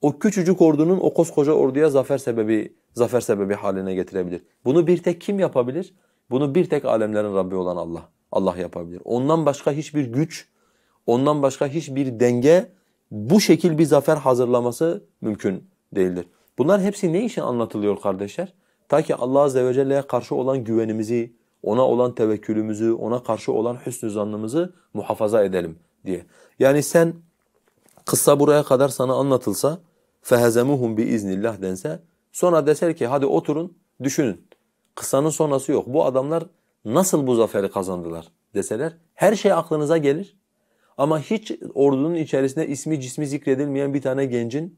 o küçücük ordunun o koskoca orduya zafer sebebi zafer sebebi haline getirebilir. Bunu bir tek kim yapabilir? Bunu bir tek alemlerin Rabbi olan Allah. Allah yapabilir. Ondan başka hiçbir güç, Ondan başka hiçbir denge bu şekil bir zafer hazırlaması mümkün değildir. Bunlar hepsi ne için anlatılıyor kardeşler? Ta ki Allah Azze ve Celle'ye karşı olan güvenimizi, ona olan tevekkülümüzü, ona karşı olan hüsnü zannımızı muhafaza edelim diye. Yani sen kısa buraya kadar sana anlatılsa فَهَزَمُهُمْ بِاِذْنِ dense sonra deser ki hadi oturun düşünün. Kısa'nın sonrası yok. Bu adamlar nasıl bu zaferi kazandılar deseler her şey aklınıza gelir. Ama hiç ordunun içerisinde ismi cismi zikredilmeyen bir tane gencin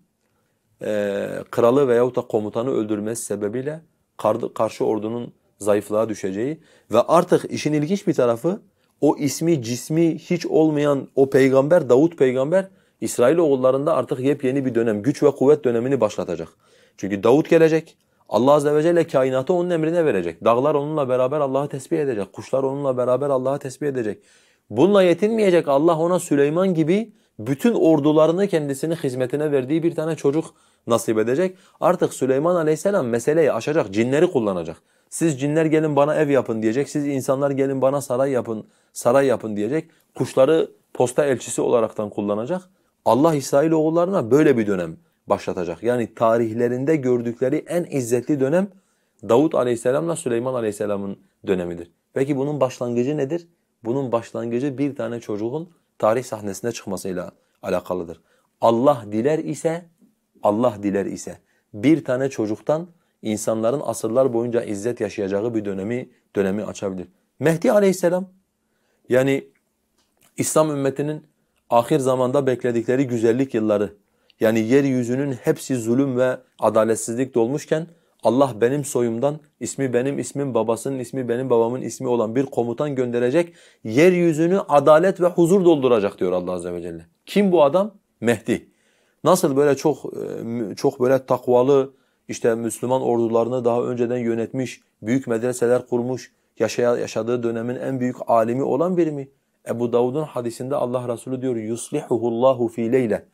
e, kralı veyahut da komutanı öldürmesi sebebiyle karşı ordunun zayıflığa düşeceği ve artık işin ilginç bir tarafı o ismi cismi hiç olmayan o peygamber Davut peygamber İsrail oğullarında artık yepyeni bir dönem güç ve kuvvet dönemini başlatacak. Çünkü Davut gelecek. Allah azze ve celle kainatı onun emrine verecek. Dağlar onunla beraber Allah'ı tesbih edecek. Kuşlar onunla beraber Allah'ı tesbih edecek. Bununla yetinmeyecek Allah ona Süleyman gibi bütün ordularını kendisini hizmetine verdiği bir tane çocuk nasip edecek. Artık Süleyman aleyhisselam meseleyi aşacak, cinleri kullanacak. Siz cinler gelin bana ev yapın diyecek, siz insanlar gelin bana saray yapın, saray yapın diyecek. Kuşları posta elçisi olaraktan kullanacak. Allah İsrail oğullarına böyle bir dönem başlatacak. Yani tarihlerinde gördükleri en izzetli dönem Davud aleyhisselamla Süleyman aleyhisselamın dönemidir. Peki bunun başlangıcı nedir? bunun başlangıcı bir tane çocuğun tarih sahnesine çıkmasıyla alakalıdır. Allah diler ise, Allah diler ise bir tane çocuktan insanların asırlar boyunca izzet yaşayacağı bir dönemi dönemi açabilir. Mehdi aleyhisselam yani İslam ümmetinin ahir zamanda bekledikleri güzellik yılları yani yeryüzünün hepsi zulüm ve adaletsizlik dolmuşken Allah benim soyumdan ismi benim ismim babasının ismi benim babamın ismi olan bir komutan gönderecek. Yeryüzünü adalet ve huzur dolduracak diyor Allah azze ve celle. Kim bu adam? Mehdi. Nasıl böyle çok e, çok böyle takvalı işte Müslüman ordularını daha önceden yönetmiş, büyük medreseler kurmuş, yaşadığı dönemin en büyük alimi olan biri mi? Ebu Davud'un hadisinde Allah Resulü diyor yuslihuhullahu fi leyle.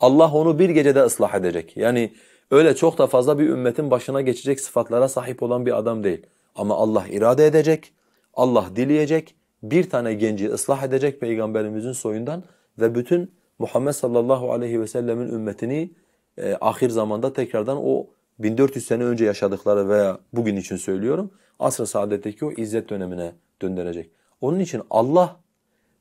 Allah onu bir gecede ıslah edecek. Yani Öyle çok da fazla bir ümmetin başına geçecek sıfatlara sahip olan bir adam değil. Ama Allah irade edecek, Allah dileyecek, bir tane genci ıslah edecek Peygamberimizin soyundan ve bütün Muhammed sallallahu aleyhi ve sellemin ümmetini e, ahir zamanda tekrardan o 1400 sene önce yaşadıkları veya bugün için söylüyorum asr-ı saadetteki o izzet dönemine döndürecek. Onun için Allah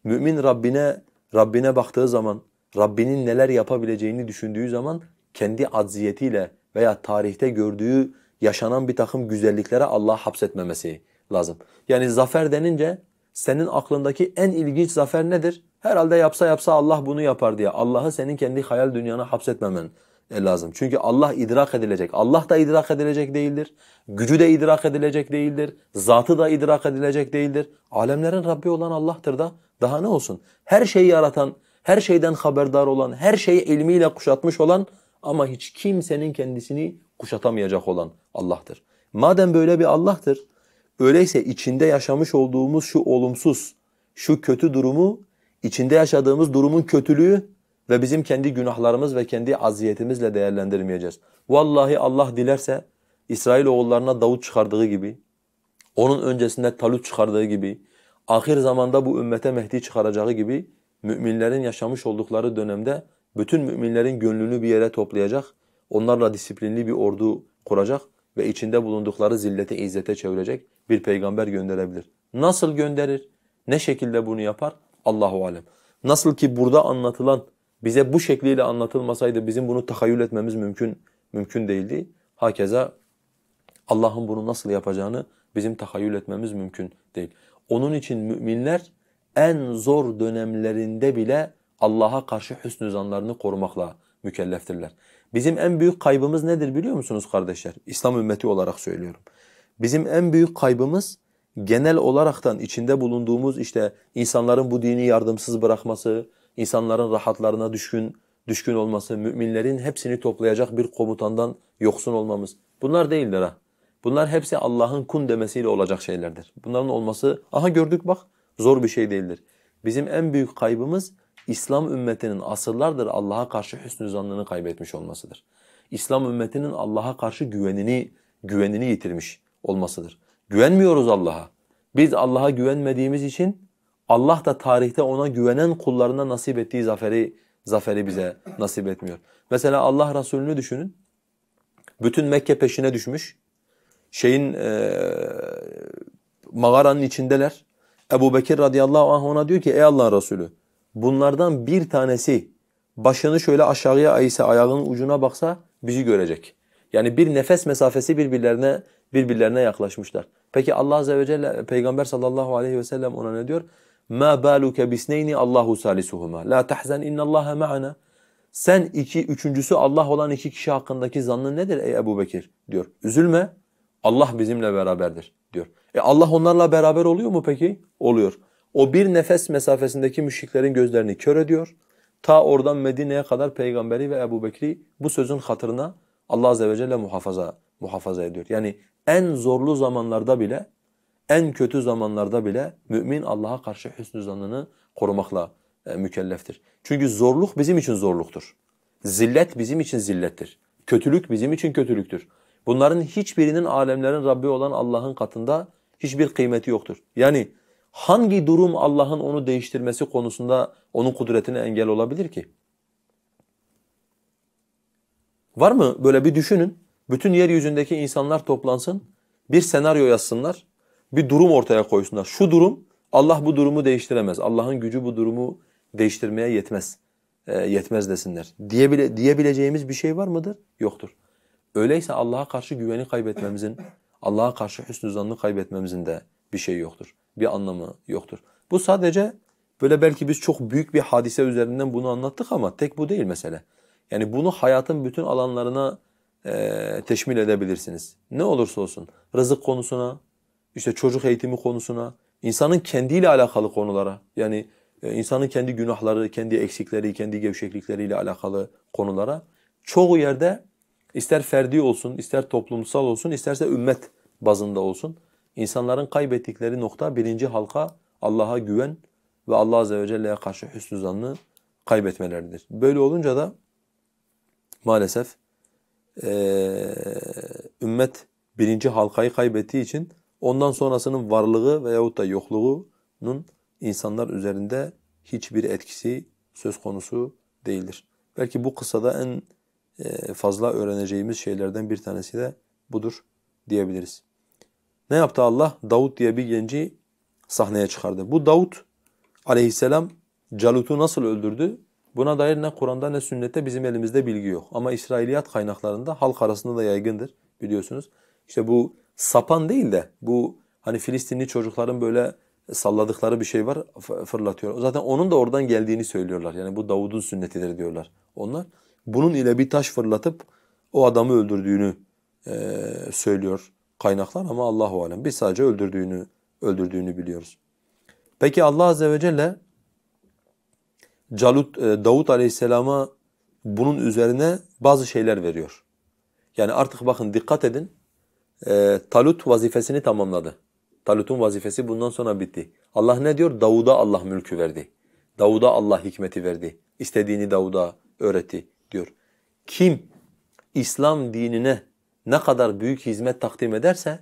mümin Rabbine Rabbine baktığı zaman, Rabbinin neler yapabileceğini düşündüğü zaman kendi acziyetiyle veya tarihte gördüğü yaşanan bir takım güzelliklere Allah hapsetmemesi lazım. Yani zafer denince senin aklındaki en ilginç zafer nedir? Herhalde yapsa yapsa Allah bunu yapar diye. Allah'ı senin kendi hayal dünyana hapsetmemen e, lazım. Çünkü Allah idrak edilecek. Allah da idrak edilecek değildir. Gücü de idrak edilecek değildir. Zatı da idrak edilecek değildir. Alemlerin Rabbi olan Allah'tır da daha ne olsun? Her şeyi yaratan, her şeyden haberdar olan, her şeyi ilmiyle kuşatmış olan ama hiç kimsenin kendisini kuşatamayacak olan Allah'tır. Madem böyle bir Allah'tır, öyleyse içinde yaşamış olduğumuz şu olumsuz, şu kötü durumu, içinde yaşadığımız durumun kötülüğü ve bizim kendi günahlarımız ve kendi aziyetimizle değerlendirmeyeceğiz. Vallahi Allah dilerse İsrail oğullarına Davut çıkardığı gibi, onun öncesinde Talut çıkardığı gibi, ahir zamanda bu ümmete Mehdi çıkaracağı gibi müminlerin yaşamış oldukları dönemde bütün müminlerin gönlünü bir yere toplayacak, onlarla disiplinli bir ordu kuracak ve içinde bulundukları zilleti izzete çevirecek bir peygamber gönderebilir. Nasıl gönderir? Ne şekilde bunu yapar? Allahu alem. Nasıl ki burada anlatılan bize bu şekliyle anlatılmasaydı bizim bunu tahayyül etmemiz mümkün mümkün değildi. Hakeza Allah'ın bunu nasıl yapacağını bizim tahayyül etmemiz mümkün değil. Onun için müminler en zor dönemlerinde bile Allah'a karşı hüsnü zanlarını korumakla mükelleftirler. Bizim en büyük kaybımız nedir biliyor musunuz kardeşler? İslam ümmeti olarak söylüyorum. Bizim en büyük kaybımız genel olaraktan içinde bulunduğumuz işte insanların bu dini yardımsız bırakması, insanların rahatlarına düşkün düşkün olması, müminlerin hepsini toplayacak bir komutandan yoksun olmamız. Bunlar değildir ha. Bunlar hepsi Allah'ın kun demesiyle olacak şeylerdir. Bunların olması aha gördük bak zor bir şey değildir. Bizim en büyük kaybımız İslam ümmetinin asırlardır Allah'a karşı hüsnü zannını kaybetmiş olmasıdır. İslam ümmetinin Allah'a karşı güvenini güvenini yitirmiş olmasıdır. Güvenmiyoruz Allah'a. Biz Allah'a güvenmediğimiz için Allah da tarihte ona güvenen kullarına nasip ettiği zaferi zaferi bize nasip etmiyor. Mesela Allah Resulü'nü düşünün. Bütün Mekke peşine düşmüş. Şeyin e, mağaranın içindeler. Ebu Bekir radıyallahu anh ona diyor ki ey Allah Resulü bunlardan bir tanesi başını şöyle aşağıya ayısa, ayağının ucuna baksa bizi görecek. Yani bir nefes mesafesi birbirlerine birbirlerine yaklaşmışlar. Peki Allah azze ve celle peygamber sallallahu aleyhi ve sellem ona ne diyor? Ma baluke bisneyni Allahu salisuhuma. La tahzan innallaha ma'ana. Sen iki üçüncüsü Allah olan iki kişi hakkındaki zannın nedir ey Ebu Bekir diyor. Üzülme Allah bizimle beraberdir diyor. E Allah onlarla beraber oluyor mu peki? Oluyor. O bir nefes mesafesindeki müşriklerin gözlerini kör ediyor. Ta oradan Medine'ye kadar peygamberi ve Ebu Bekri bu sözün hatırına Allah Azze ve Celle muhafaza, muhafaza ediyor. Yani en zorlu zamanlarda bile, en kötü zamanlarda bile mümin Allah'a karşı hüsnü zanını korumakla e, mükelleftir. Çünkü zorluk bizim için zorluktur. Zillet bizim için zillettir. Kötülük bizim için kötülüktür. Bunların hiçbirinin alemlerin Rabbi olan Allah'ın katında hiçbir kıymeti yoktur. Yani hangi durum Allah'ın onu değiştirmesi konusunda onun kudretine engel olabilir ki? Var mı böyle bir düşünün. Bütün yeryüzündeki insanlar toplansın, bir senaryo yazsınlar, bir durum ortaya koysunlar. Şu durum, Allah bu durumu değiştiremez. Allah'ın gücü bu durumu değiştirmeye yetmez. E, yetmez desinler. Diyebile, diyebileceğimiz bir şey var mıdır? Yoktur. Öyleyse Allah'a karşı güveni kaybetmemizin, Allah'a karşı hüsnü zannı kaybetmemizin de bir şey yoktur bir anlamı yoktur. Bu sadece böyle belki biz çok büyük bir hadise üzerinden bunu anlattık ama tek bu değil mesele. Yani bunu hayatın bütün alanlarına e, teşmil edebilirsiniz. Ne olursa olsun rızık konusuna, işte çocuk eğitimi konusuna, insanın kendiyle alakalı konulara yani e, insanın kendi günahları, kendi eksikleri, kendi gevşeklikleriyle alakalı konulara çoğu yerde ister ferdi olsun, ister toplumsal olsun, isterse ümmet bazında olsun İnsanların kaybettikleri nokta birinci halka Allah'a güven ve Allah Azze ve Celle'ye karşı hüsnü zannı kaybetmeleridir. Böyle olunca da maalesef e, ümmet birinci halkayı kaybettiği için ondan sonrasının varlığı veyahut da yokluğunun insanlar üzerinde hiçbir etkisi söz konusu değildir. Belki bu kısada en fazla öğreneceğimiz şeylerden bir tanesi de budur diyebiliriz. Ne yaptı Allah? Davut diye bir genci sahneye çıkardı. Bu Davut aleyhisselam Calut'u nasıl öldürdü? Buna dair ne Kur'an'da ne sünnette bizim elimizde bilgi yok. Ama İsrailiyat kaynaklarında halk arasında da yaygındır biliyorsunuz. İşte bu sapan değil de bu hani Filistinli çocukların böyle salladıkları bir şey var fırlatıyor. Zaten onun da oradan geldiğini söylüyorlar. Yani bu Davud'un sünnetidir diyorlar onlar. Bunun ile bir taş fırlatıp o adamı öldürdüğünü e, söylüyor kaynaklar ama Allahu alem. Biz sadece öldürdüğünü öldürdüğünü biliyoruz. Peki Allah azze ve celle Calut e, Davut Aleyhisselam'a bunun üzerine bazı şeyler veriyor. Yani artık bakın dikkat edin. E, Talut vazifesini tamamladı. Talut'un vazifesi bundan sonra bitti. Allah ne diyor? Davud'a Allah mülkü verdi. Davud'a Allah hikmeti verdi. İstediğini Davud'a öğretti diyor. Kim İslam dinine ne kadar büyük hizmet takdim ederse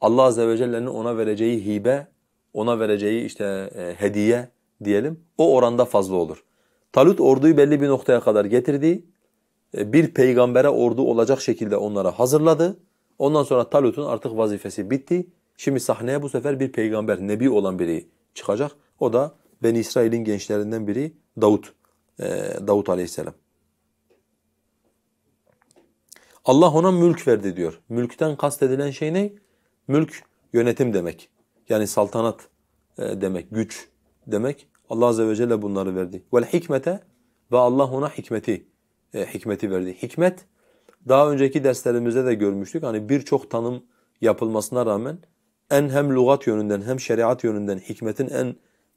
Allah azze ve celle'nin ona vereceği hibe, ona vereceği işte e, hediye diyelim o oranda fazla olur. Talut orduyu belli bir noktaya kadar getirdi. E, bir peygambere ordu olacak şekilde onlara hazırladı. Ondan sonra Talut'un artık vazifesi bitti. Şimdi sahneye bu sefer bir peygamber, nebi olan biri çıkacak. O da Ben İsrail'in gençlerinden biri Davut. E, Davut aleyhisselam. Allah ona mülk verdi diyor. Mülkten kastedilen şey ne? Mülk yönetim demek. Yani saltanat e, demek, güç demek. Allah azze ve celle bunları verdi. Vel hikmete ve Allah ona hikmeti e, hikmeti verdi. Hikmet daha önceki derslerimizde de görmüştük. Hani birçok tanım yapılmasına rağmen en hem lugat yönünden hem şeriat yönünden hikmetin en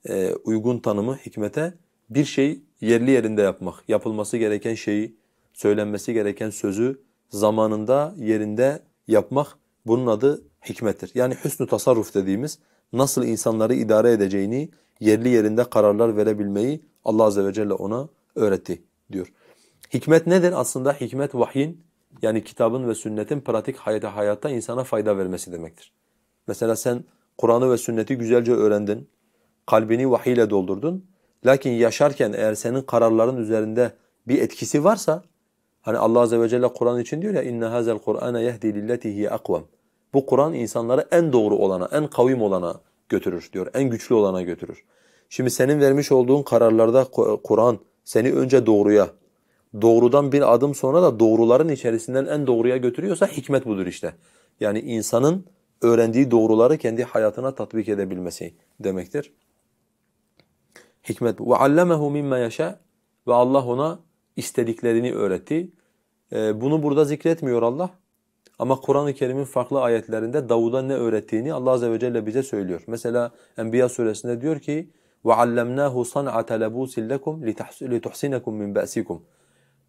e, uygun tanımı hikmete bir şey yerli yerinde yapmak, yapılması gereken şeyi, söylenmesi gereken sözü zamanında, yerinde yapmak bunun adı hikmettir. Yani hüsnü tasarruf dediğimiz nasıl insanları idare edeceğini, yerli yerinde kararlar verebilmeyi Allah azze ve celle ona öğretti diyor. Hikmet nedir? Aslında hikmet vahyin yani kitabın ve sünnetin pratik hayata, hayatta insana fayda vermesi demektir. Mesela sen Kur'an'ı ve sünneti güzelce öğrendin, kalbini vahiy ile doldurdun. Lakin yaşarken eğer senin kararların üzerinde bir etkisi varsa Hani Allah azze ve celle Kur'an için diyor ya inne hazel Kur'ana yehdi lilleti hiye Bu Kur'an insanları en doğru olana, en kavim olana götürür diyor. En güçlü olana götürür. Şimdi senin vermiş olduğun kararlarda Kur'an seni önce doğruya, doğrudan bir adım sonra da doğruların içerisinden en doğruya götürüyorsa hikmet budur işte. Yani insanın öğrendiği doğruları kendi hayatına tatbik edebilmesi demektir. Hikmet bu. وَعَلَّمَهُ مِمَّا يَشَاءُ Ve Allah ona istediklerini öğretti. Ee, bunu burada zikretmiyor Allah. Ama Kur'an-ı Kerim'in farklı ayetlerinde Davud'a ne öğrettiğini Allah Azze ve Celle bize söylüyor. Mesela Enbiya suresinde diyor ki وَعَلَّمْنَاهُ صَنْعَةَ لَبُوسٍ لَكُمْ لِتُحْسِنَكُمْ min بَأْسِكُمْ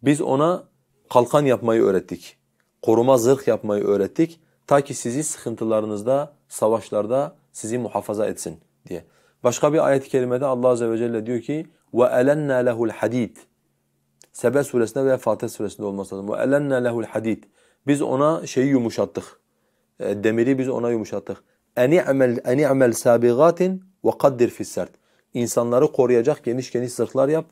Biz ona kalkan yapmayı öğrettik. Koruma zırh yapmayı öğrettik. Ta ki sizi sıkıntılarınızda, savaşlarda sizi muhafaza etsin diye. Başka bir ayet-i kerimede Allah Azze ve Celle diyor ki وَأَلَنَّا لَهُ الْحَد۪يدِ Sebe suresinde veya Fatih suresinde olması lazım. وَاَلَنَّا لَهُ hadid Biz ona şeyi yumuşattık. E, demiri biz ona yumuşattık. اَنِعْمَلْ اَنِعْمَلْ سَابِغَاتٍ وَقَدِّرْ فِي السَّرْدِ İnsanları koruyacak geniş geniş zırhlar yap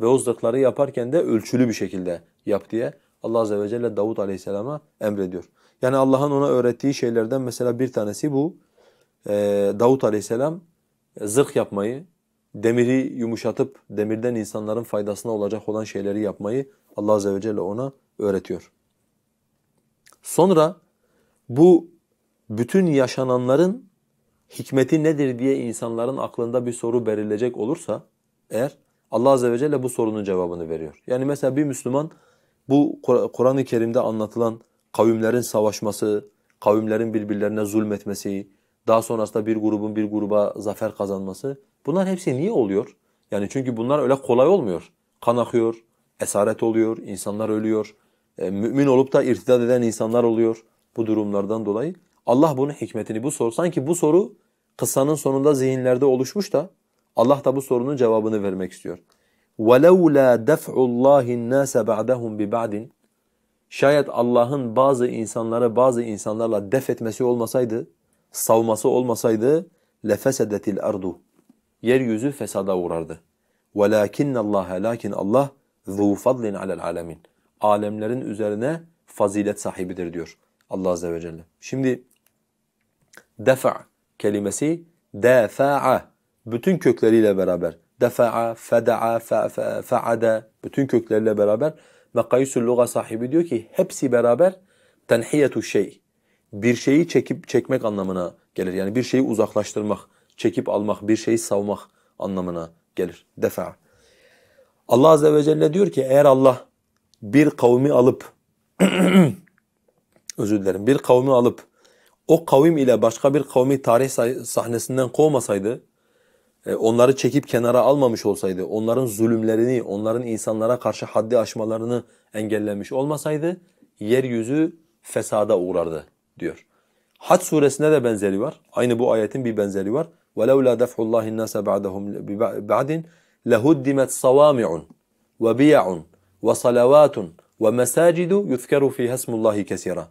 ve o zırhları yaparken de ölçülü bir şekilde yap diye Allah Azze ve Celle Davud Aleyhisselam'a emrediyor. Yani Allah'ın ona öğrettiği şeylerden mesela bir tanesi bu. E, Davud Aleyhisselam e, zırh yapmayı, demiri yumuşatıp demirden insanların faydasına olacak olan şeyleri yapmayı Allah Azze ve Celle ona öğretiyor. Sonra bu bütün yaşananların hikmeti nedir diye insanların aklında bir soru belirleyecek olursa eğer Allah Azze ve Celle bu sorunun cevabını veriyor. Yani mesela bir Müslüman bu Kur'an-ı Kerim'de anlatılan kavimlerin savaşması, kavimlerin birbirlerine zulmetmesi, daha sonrasında bir grubun bir gruba zafer kazanması. Bunlar hepsi niye oluyor? Yani çünkü bunlar öyle kolay olmuyor. Kan akıyor, esaret oluyor, insanlar ölüyor. E, mümin olup da irtidat eden insanlar oluyor bu durumlardan dolayı. Allah bunun hikmetini bu soru sanki bu soru kıssanın sonunda zihinlerde oluşmuş da Allah da bu sorunun cevabını vermek istiyor. وَلَوْلَا دَفْعُ اللّٰهِ النَّاسَ بَعْدَهُمْ بِبَعْدٍ Şayet Allah'ın bazı insanları bazı insanlarla def etmesi olmasaydı savması olmasaydı lefesedetil ardu. Yeryüzü fesada uğrardı. Velakinne Allah lakin Allah zu fadlin alel alamin. Alemlerin üzerine fazilet sahibidir diyor Allah azze ve celle. Şimdi defa kelimesi defa'a bütün kökleriyle beraber defa'a, feda'a, fe'ada bütün kökleriyle beraber Mekayisül Luga sahibi diyor ki hepsi beraber tenhiyetu şey bir şeyi çekip çekmek anlamına gelir. Yani bir şeyi uzaklaştırmak, çekip almak, bir şeyi savmak anlamına gelir. Defa. Allah azze ve celle diyor ki eğer Allah bir kavmi alıp özür dilerim bir kavmi alıp o kavim ile başka bir kavmi tarih sahnesinden kovmasaydı e, onları çekip kenara almamış olsaydı, onların zulümlerini, onların insanlara karşı haddi aşmalarını engellemiş olmasaydı yeryüzü fesada uğrardı diyor. Hac suresinde de benzeri var. Aynı bu ayetin bir benzeri var. وَلَوْلَا دَفْعُ اللّٰهِ النَّاسَ بَعْدَهُمْ بِبَعْدٍ لَهُدِّمَتْ صَوَامِعٌ وَبِيَعٌ وَصَلَوَاتٌ وَمَسَاجِدُ يُذْكَرُ فِيهَا اسْمُ اللّٰهِ كَسِيرًا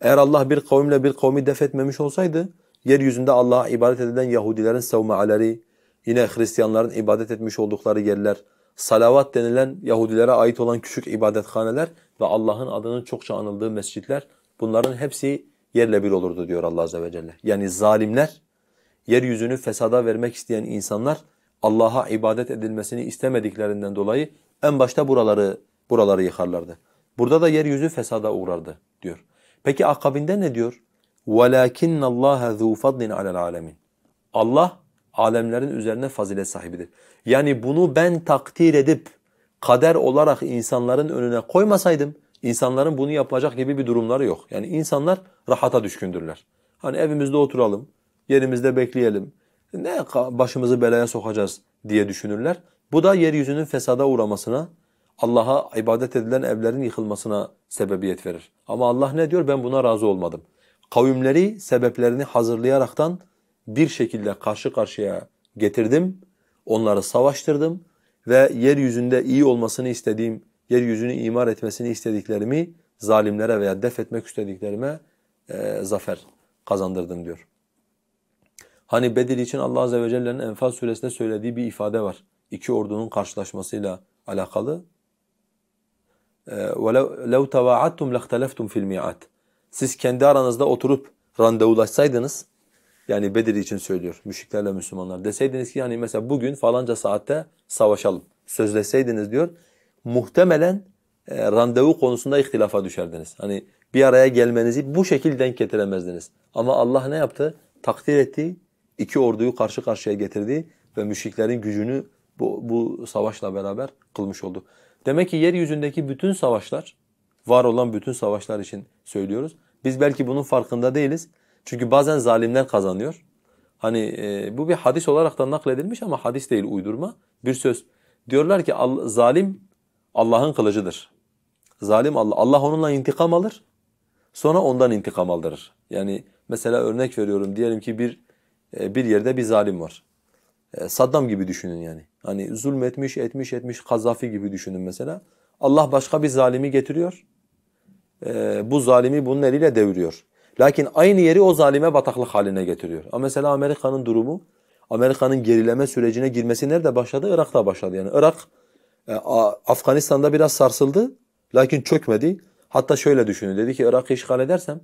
Eğer Allah bir kavimle bir kavmi def etmemiş olsaydı, yeryüzünde Allah'a ibadet edilen Yahudilerin sevmaleri, yine Hristiyanların ibadet etmiş oldukları yerler, salavat denilen Yahudilere ait olan küçük ibadethaneler ve Allah'ın adının çokça anıldığı mescitler, bunların hepsi yerle bir olurdu diyor Allah azze ve celle. Yani zalimler, yeryüzünü fesada vermek isteyen insanlar Allah'a ibadet edilmesini istemediklerinden dolayı en başta buraları buraları yıkarlardı. Burada da yeryüzü fesada uğrardı diyor. Peki akabinde ne diyor? وَلَاكِنَّ اللّٰهَ ذُو فَضْلٍ عَلَى الْعَالَمِينَ Allah alemlerin üzerine fazilet sahibidir. Yani bunu ben takdir edip kader olarak insanların önüne koymasaydım İnsanların bunu yapacak gibi bir durumları yok. Yani insanlar rahata düşkündürler. Hani evimizde oturalım, yerimizde bekleyelim, ne başımızı belaya sokacağız diye düşünürler. Bu da yeryüzünün fesada uğramasına, Allah'a ibadet edilen evlerin yıkılmasına sebebiyet verir. Ama Allah ne diyor? Ben buna razı olmadım. Kavimleri sebeplerini hazırlayaraktan bir şekilde karşı karşıya getirdim, onları savaştırdım ve yeryüzünde iyi olmasını istediğim yeryüzünü imar etmesini istediklerimi zalimlere veya def etmek istediklerime e, zafer kazandırdım diyor. Hani Bedir için Allah Azze ve Celle'nin Enfal suresinde söylediği bir ifade var. İki ordunun karşılaşmasıyla alakalı. وَلَوْ تَوَاعَدْتُمْ لَاخْتَلَفْتُمْ فِي الْمِيَعَاتِ Siz kendi aranızda oturup randevulaşsaydınız, yani Bedir için söylüyor müşriklerle Müslümanlar. Deseydiniz ki yani mesela bugün falanca saatte savaşalım. Sözleseydiniz diyor muhtemelen e, randevu konusunda ihtilafa düşerdiniz. Hani bir araya gelmenizi bu şekilde denk getiremezdiniz. Ama Allah ne yaptı? Takdir etti, iki orduyu karşı karşıya getirdi ve müşriklerin gücünü bu, bu savaşla beraber kılmış oldu. Demek ki yeryüzündeki bütün savaşlar, var olan bütün savaşlar için söylüyoruz. Biz belki bunun farkında değiliz. Çünkü bazen zalimler kazanıyor. Hani e, bu bir hadis olarak da nakledilmiş ama hadis değil uydurma. Bir söz. Diyorlar ki zalim Allah'ın kılıcıdır. Zalim Allah. Allah onunla intikam alır. Sonra ondan intikam aldırır. Yani mesela örnek veriyorum. Diyelim ki bir e, bir yerde bir zalim var. E, Saddam gibi düşünün yani. Hani zulmetmiş, etmiş, etmiş Kazafi gibi düşünün mesela. Allah başka bir zalimi getiriyor. E, bu zalimi bunun eliyle deviriyor. Lakin aynı yeri o zalime bataklık haline getiriyor. Ama mesela Amerika'nın durumu, Amerika'nın gerileme sürecine girmesi nerede başladı? Irak'ta başladı. Yani Irak e, Afganistan'da biraz sarsıldı lakin çökmedi. Hatta şöyle düşündü, dedi ki Irak'ı işgal edersem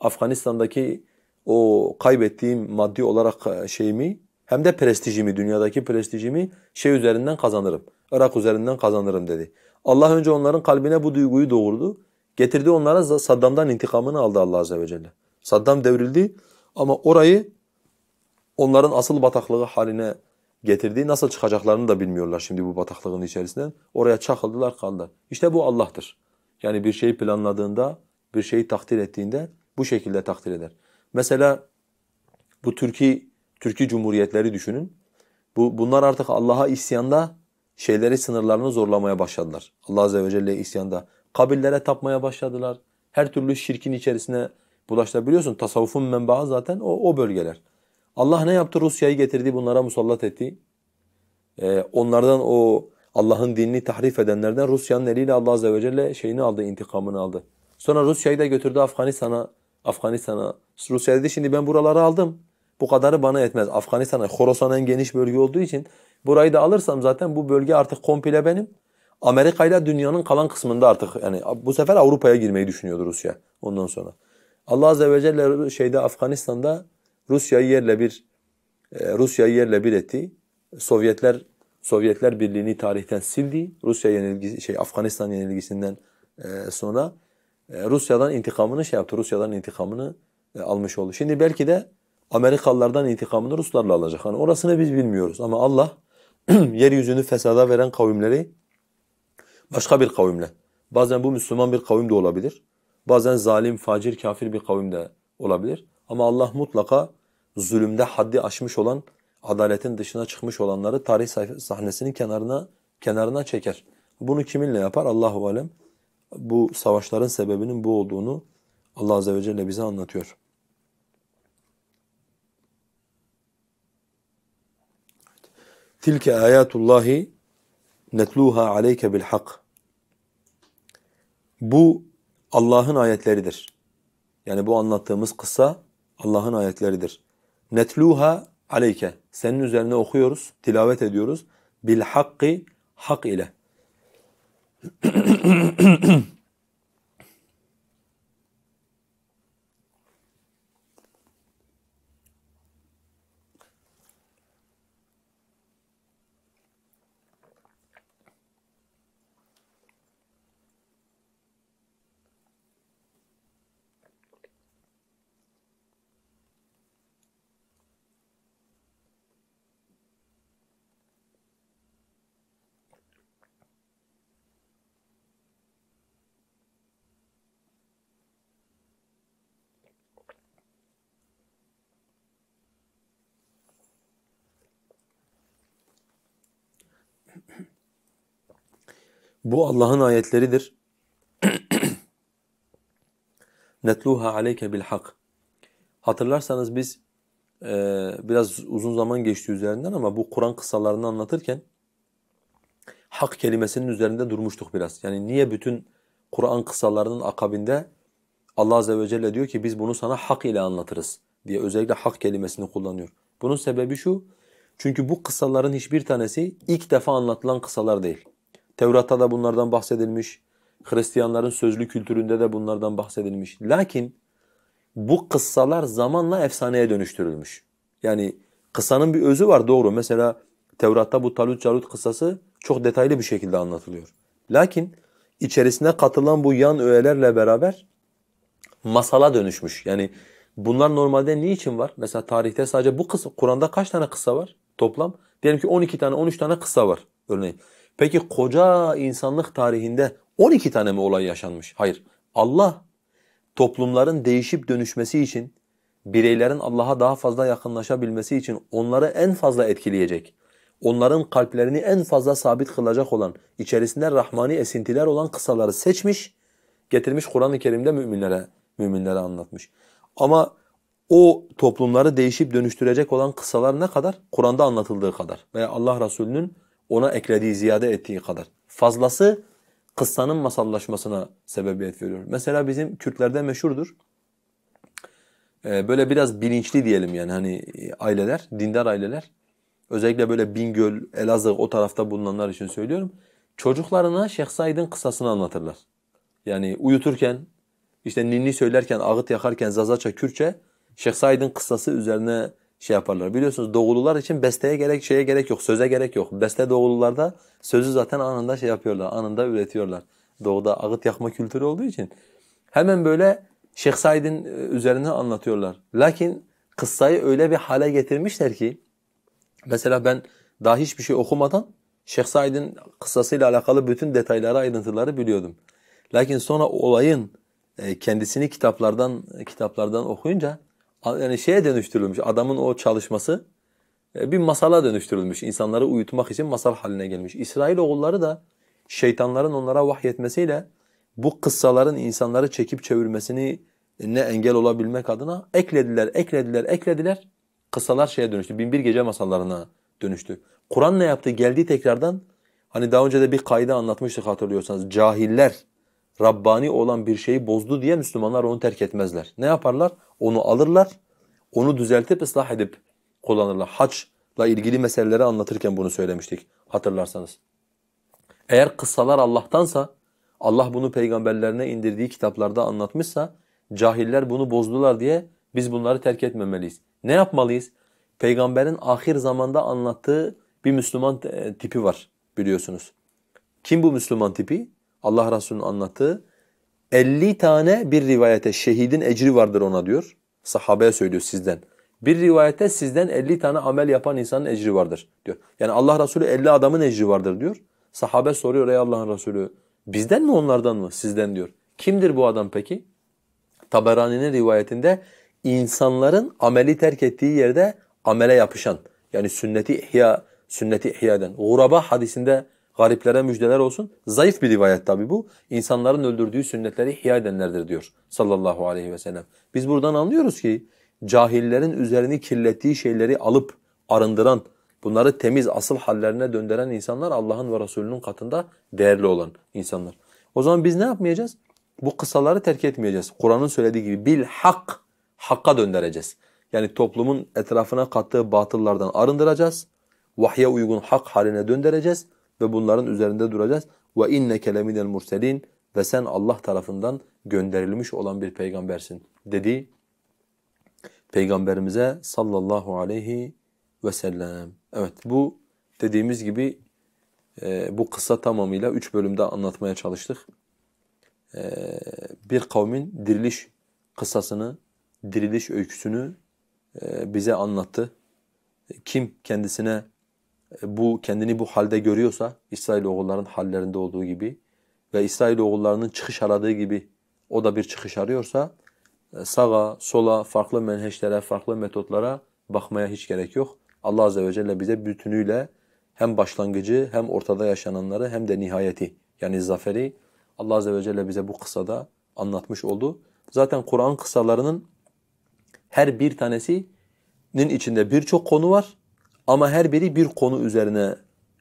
Afganistan'daki o kaybettiğim maddi olarak e, şeyimi hem de prestijimi, dünyadaki prestijimi şey üzerinden kazanırım. Irak üzerinden kazanırım dedi. Allah önce onların kalbine bu duyguyu doğurdu. Getirdi onlara Saddam'dan intikamını aldı Allah Azze ve Celle. Saddam devrildi ama orayı onların asıl bataklığı haline getirdiği nasıl çıkacaklarını da bilmiyorlar şimdi bu bataklığın içerisinden. Oraya çakıldılar kaldılar. İşte bu Allah'tır. Yani bir şeyi planladığında, bir şeyi takdir ettiğinde bu şekilde takdir eder. Mesela bu Türkiye Türkiye Cumhuriyetleri düşünün. Bu bunlar artık Allah'a isyanda şeyleri sınırlarını zorlamaya başladılar. Allah azze ve celle isyanda kabillere tapmaya başladılar. Her türlü şirkin içerisine bulaştı biliyorsun tasavvufun menbaı zaten o o bölgeler. Allah ne yaptı? Rusya'yı getirdi, bunlara musallat etti. Ee, onlardan o Allah'ın dinini tahrif edenlerden Rusya'nın eliyle Allah Azze ve Celle şeyini aldı, intikamını aldı. Sonra Rusya'yı da götürdü Afganistan'a. Afganistan'a. Rusya dedi şimdi ben buraları aldım. Bu kadarı bana yetmez. Afganistan'a, Khorasan en geniş bölge olduğu için burayı da alırsam zaten bu bölge artık komple benim. Amerika ile dünyanın kalan kısmında artık yani bu sefer Avrupa'ya girmeyi düşünüyordu Rusya ondan sonra. Allah Azze ve Celle şeyde Afganistan'da Rusya'yı yerle bir e, Rusya'yı yerle bir etti. Sovyetler Sovyetler Birliği'ni tarihten sildi. Rusya yenilgisi şey Afganistan yenilgisinden e, sonra e, Rusya'dan intikamını şey yaptı. Rusya'dan intikamını almış oldu. Şimdi belki de Amerikalılardan intikamını Ruslarla alacak. Hani orasını biz bilmiyoruz ama Allah yeryüzünü fesada veren kavimleri başka bir kavimle. Bazen bu Müslüman bir kavim de olabilir. Bazen zalim, facir, kafir bir kavim de olabilir. Ama Allah mutlaka zulümde haddi aşmış olan, adaletin dışına çıkmış olanları tarih sahnesinin kenarına kenarına çeker. Bunu kiminle yapar? Allahu alem. Bu savaşların sebebinin bu olduğunu Allah azze ve celle bize anlatıyor. Tilke ayatullahi netluha aleyke bil hak. Bu Allah'ın ayetleridir. Yani bu anlattığımız kısa. Allah'ın ayetleridir. Netluha aleyke. Senin üzerine okuyoruz, tilavet ediyoruz. Bil hakki hak ile. Bu Allah'ın ayetleridir. Netluha aleyke bil hak. Hatırlarsanız biz e, biraz uzun zaman geçti üzerinden ama bu Kur'an kıssalarını anlatırken hak kelimesinin üzerinde durmuştuk biraz. Yani niye bütün Kur'an kıssalarının akabinde Allah Azze ve Celle diyor ki biz bunu sana hak ile anlatırız diye özellikle hak kelimesini kullanıyor. Bunun sebebi şu, çünkü bu kıssaların hiçbir tanesi ilk defa anlatılan kıssalar değil. Tevrat'ta da bunlardan bahsedilmiş. Hristiyanların sözlü kültüründe de bunlardan bahsedilmiş. Lakin bu kıssalar zamanla efsaneye dönüştürülmüş. Yani kıssanın bir özü var doğru. Mesela Tevrat'ta bu Talut Calut kıssası çok detaylı bir şekilde anlatılıyor. Lakin içerisine katılan bu yan öğelerle beraber masala dönüşmüş. Yani bunlar normalde niçin var? Mesela tarihte sadece bu kıssa, Kur'an'da kaç tane kıssa var toplam? Diyelim ki 12 tane, 13 tane kıssa var örneğin. Peki koca insanlık tarihinde 12 tane mi olay yaşanmış? Hayır. Allah toplumların değişip dönüşmesi için, bireylerin Allah'a daha fazla yakınlaşabilmesi için onları en fazla etkileyecek, onların kalplerini en fazla sabit kılacak olan, içerisinde rahmani esintiler olan kısaları seçmiş, getirmiş Kur'an-ı Kerim'de müminlere, müminlere anlatmış. Ama o toplumları değişip dönüştürecek olan kısalar ne kadar? Kur'an'da anlatıldığı kadar veya Allah Resulü'nün ona eklediği, ziyade ettiği kadar. Fazlası kıssanın masallaşmasına sebebiyet veriyor. Mesela bizim Kürtlerde meşhurdur. Ee, böyle biraz bilinçli diyelim yani hani e, aileler, dindar aileler. Özellikle böyle Bingöl, Elazığ o tarafta bulunanlar için söylüyorum. Çocuklarına Şeyh Said'in kıssasını anlatırlar. Yani uyuturken, işte ninni söylerken, ağıt yakarken, zazaça, kürçe Şeyh Said'in kıssası üzerine şey yaparlar. Biliyorsunuz doğulular için besteye gerek şeye gerek yok, söze gerek yok. Beste doğulularda sözü zaten anında şey yapıyorlar, anında üretiyorlar. Doğuda ağıt yakma kültürü olduğu için hemen böyle Şeyh Said'in e, üzerine anlatıyorlar. Lakin kıssayı öyle bir hale getirmişler ki mesela ben daha hiçbir şey okumadan Şeyh Said'in kıssasıyla alakalı bütün detayları, ayrıntıları biliyordum. Lakin sonra olayın e, kendisini kitaplardan kitaplardan okuyunca yani şeye dönüştürülmüş adamın o çalışması e, bir masala dönüştürülmüş. İnsanları uyutmak için masal haline gelmiş. İsrail oğulları da şeytanların onlara vahyetmesiyle bu kıssaların insanları çekip çevirmesini ne engel olabilmek adına eklediler, eklediler, eklediler. Kıssalar şeye dönüştü. Binbir gece masallarına dönüştü. Kur'an ne yaptı? Geldi tekrardan. Hani daha önce de bir kayda anlatmıştık hatırlıyorsanız. Cahiller Rabbani olan bir şeyi bozdu diye Müslümanlar onu terk etmezler. Ne yaparlar? Onu alırlar, onu düzeltip ıslah edip kullanırlar. Haçla ilgili meseleleri anlatırken bunu söylemiştik hatırlarsanız. Eğer kıssalar Allah'tansa, Allah bunu peygamberlerine indirdiği kitaplarda anlatmışsa, cahiller bunu bozdular diye biz bunları terk etmemeliyiz. Ne yapmalıyız? Peygamberin ahir zamanda anlattığı bir Müslüman e, tipi var biliyorsunuz. Kim bu Müslüman tipi? Allah Resulü'nün anlattığı 50 tane bir rivayete şehidin ecri vardır ona diyor. Sahabeye söylüyor sizden. Bir rivayette sizden 50 tane amel yapan insanın ecri vardır diyor. Yani Allah Resulü 50 adamın ecri vardır diyor. Sahabe soruyor ey Allah'ın Resulü bizden mi onlardan mı sizden diyor. Kimdir bu adam peki? Taberani'nin rivayetinde insanların ameli terk ettiği yerde amele yapışan yani sünneti ihya sünneti ihya eden. Guraba hadisinde Gariplere müjdeler olsun. Zayıf bir rivayet tabi bu. İnsanların öldürdüğü sünnetleri ihya edenlerdir diyor sallallahu aleyhi ve sellem. Biz buradan anlıyoruz ki cahillerin üzerini kirlettiği şeyleri alıp arındıran, bunları temiz asıl hallerine döndüren insanlar Allah'ın ve Resulünün katında değerli olan insanlar. O zaman biz ne yapmayacağız? Bu kısaları terk etmeyeceğiz. Kur'an'ın söylediği gibi bil hak, hakka döndüreceğiz. Yani toplumun etrafına kattığı batıllardan arındıracağız. Vahye uygun hak haline döndüreceğiz ve bunların üzerinde duracağız. Ve inne leminel murselin ve sen Allah tarafından gönderilmiş olan bir peygambersin dedi peygamberimize sallallahu aleyhi ve sellem. Evet bu dediğimiz gibi e, bu kısa tamamıyla üç bölümde anlatmaya çalıştık. E, bir kavmin diriliş kıssasını, diriliş öyküsünü e, bize anlattı. Kim kendisine e, bu kendini bu halde görüyorsa İsrail oğullarının hallerinde olduğu gibi ve İsrail oğullarının çıkış aradığı gibi o da bir çıkış arıyorsa e, sağa, sola, farklı menheşlere, farklı metotlara bakmaya hiç gerek yok. Allah azze ve celle bize bütünüyle hem başlangıcı hem ortada yaşananları hem de nihayeti yani zaferi Allah azze ve celle bize bu kısada anlatmış oldu. Zaten Kur'an kısalarının her bir tanesinin içinde birçok konu var ama her biri bir konu üzerine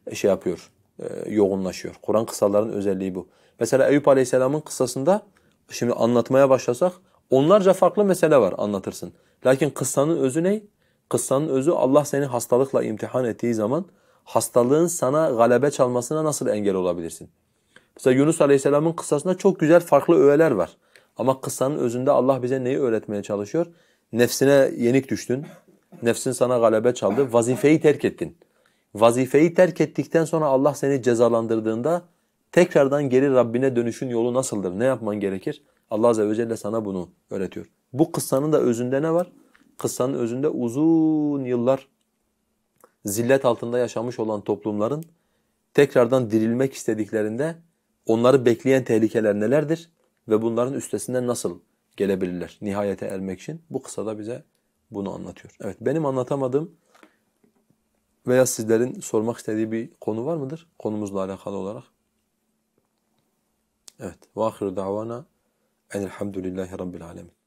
e, şey yapıyor, e, yoğunlaşıyor. Kur'an kısaların özelliği bu. Mesela Eyüp Aleyhisselam'ın kıssasında şimdi anlatmaya başlasak onlarca farklı mesele var anlatırsın. Lakin kıssanın özü ne? Kıssanın özü Allah seni hastalıkla imtihan ettiği zaman hastalığın sana galebe çalmasına nasıl engel olabilirsin? Mesela Yunus Aleyhisselam'ın kıssasında çok güzel farklı öğeler var. Ama kıssanın özünde Allah bize neyi öğretmeye çalışıyor? Nefsine yenik düştün, Nefsin sana galebe çaldı. Vazifeyi terk ettin. Vazifeyi terk ettikten sonra Allah seni cezalandırdığında tekrardan geri Rabbine dönüşün yolu nasıldır? Ne yapman gerekir? Allah azze ve celle sana bunu öğretiyor. Bu kıssanın da özünde ne var? Kıssanın özünde uzun yıllar zillet altında yaşamış olan toplumların tekrardan dirilmek istediklerinde onları bekleyen tehlikeler nelerdir ve bunların üstesinden nasıl gelebilirler nihayete ermek için? Bu kıssada bize bunu anlatıyor. Evet benim anlatamadığım veya sizlerin sormak istediği bir konu var mıdır? Konumuzla alakalı olarak. Evet. Ve ahiru davana enilhamdülillahi rabbil alemin.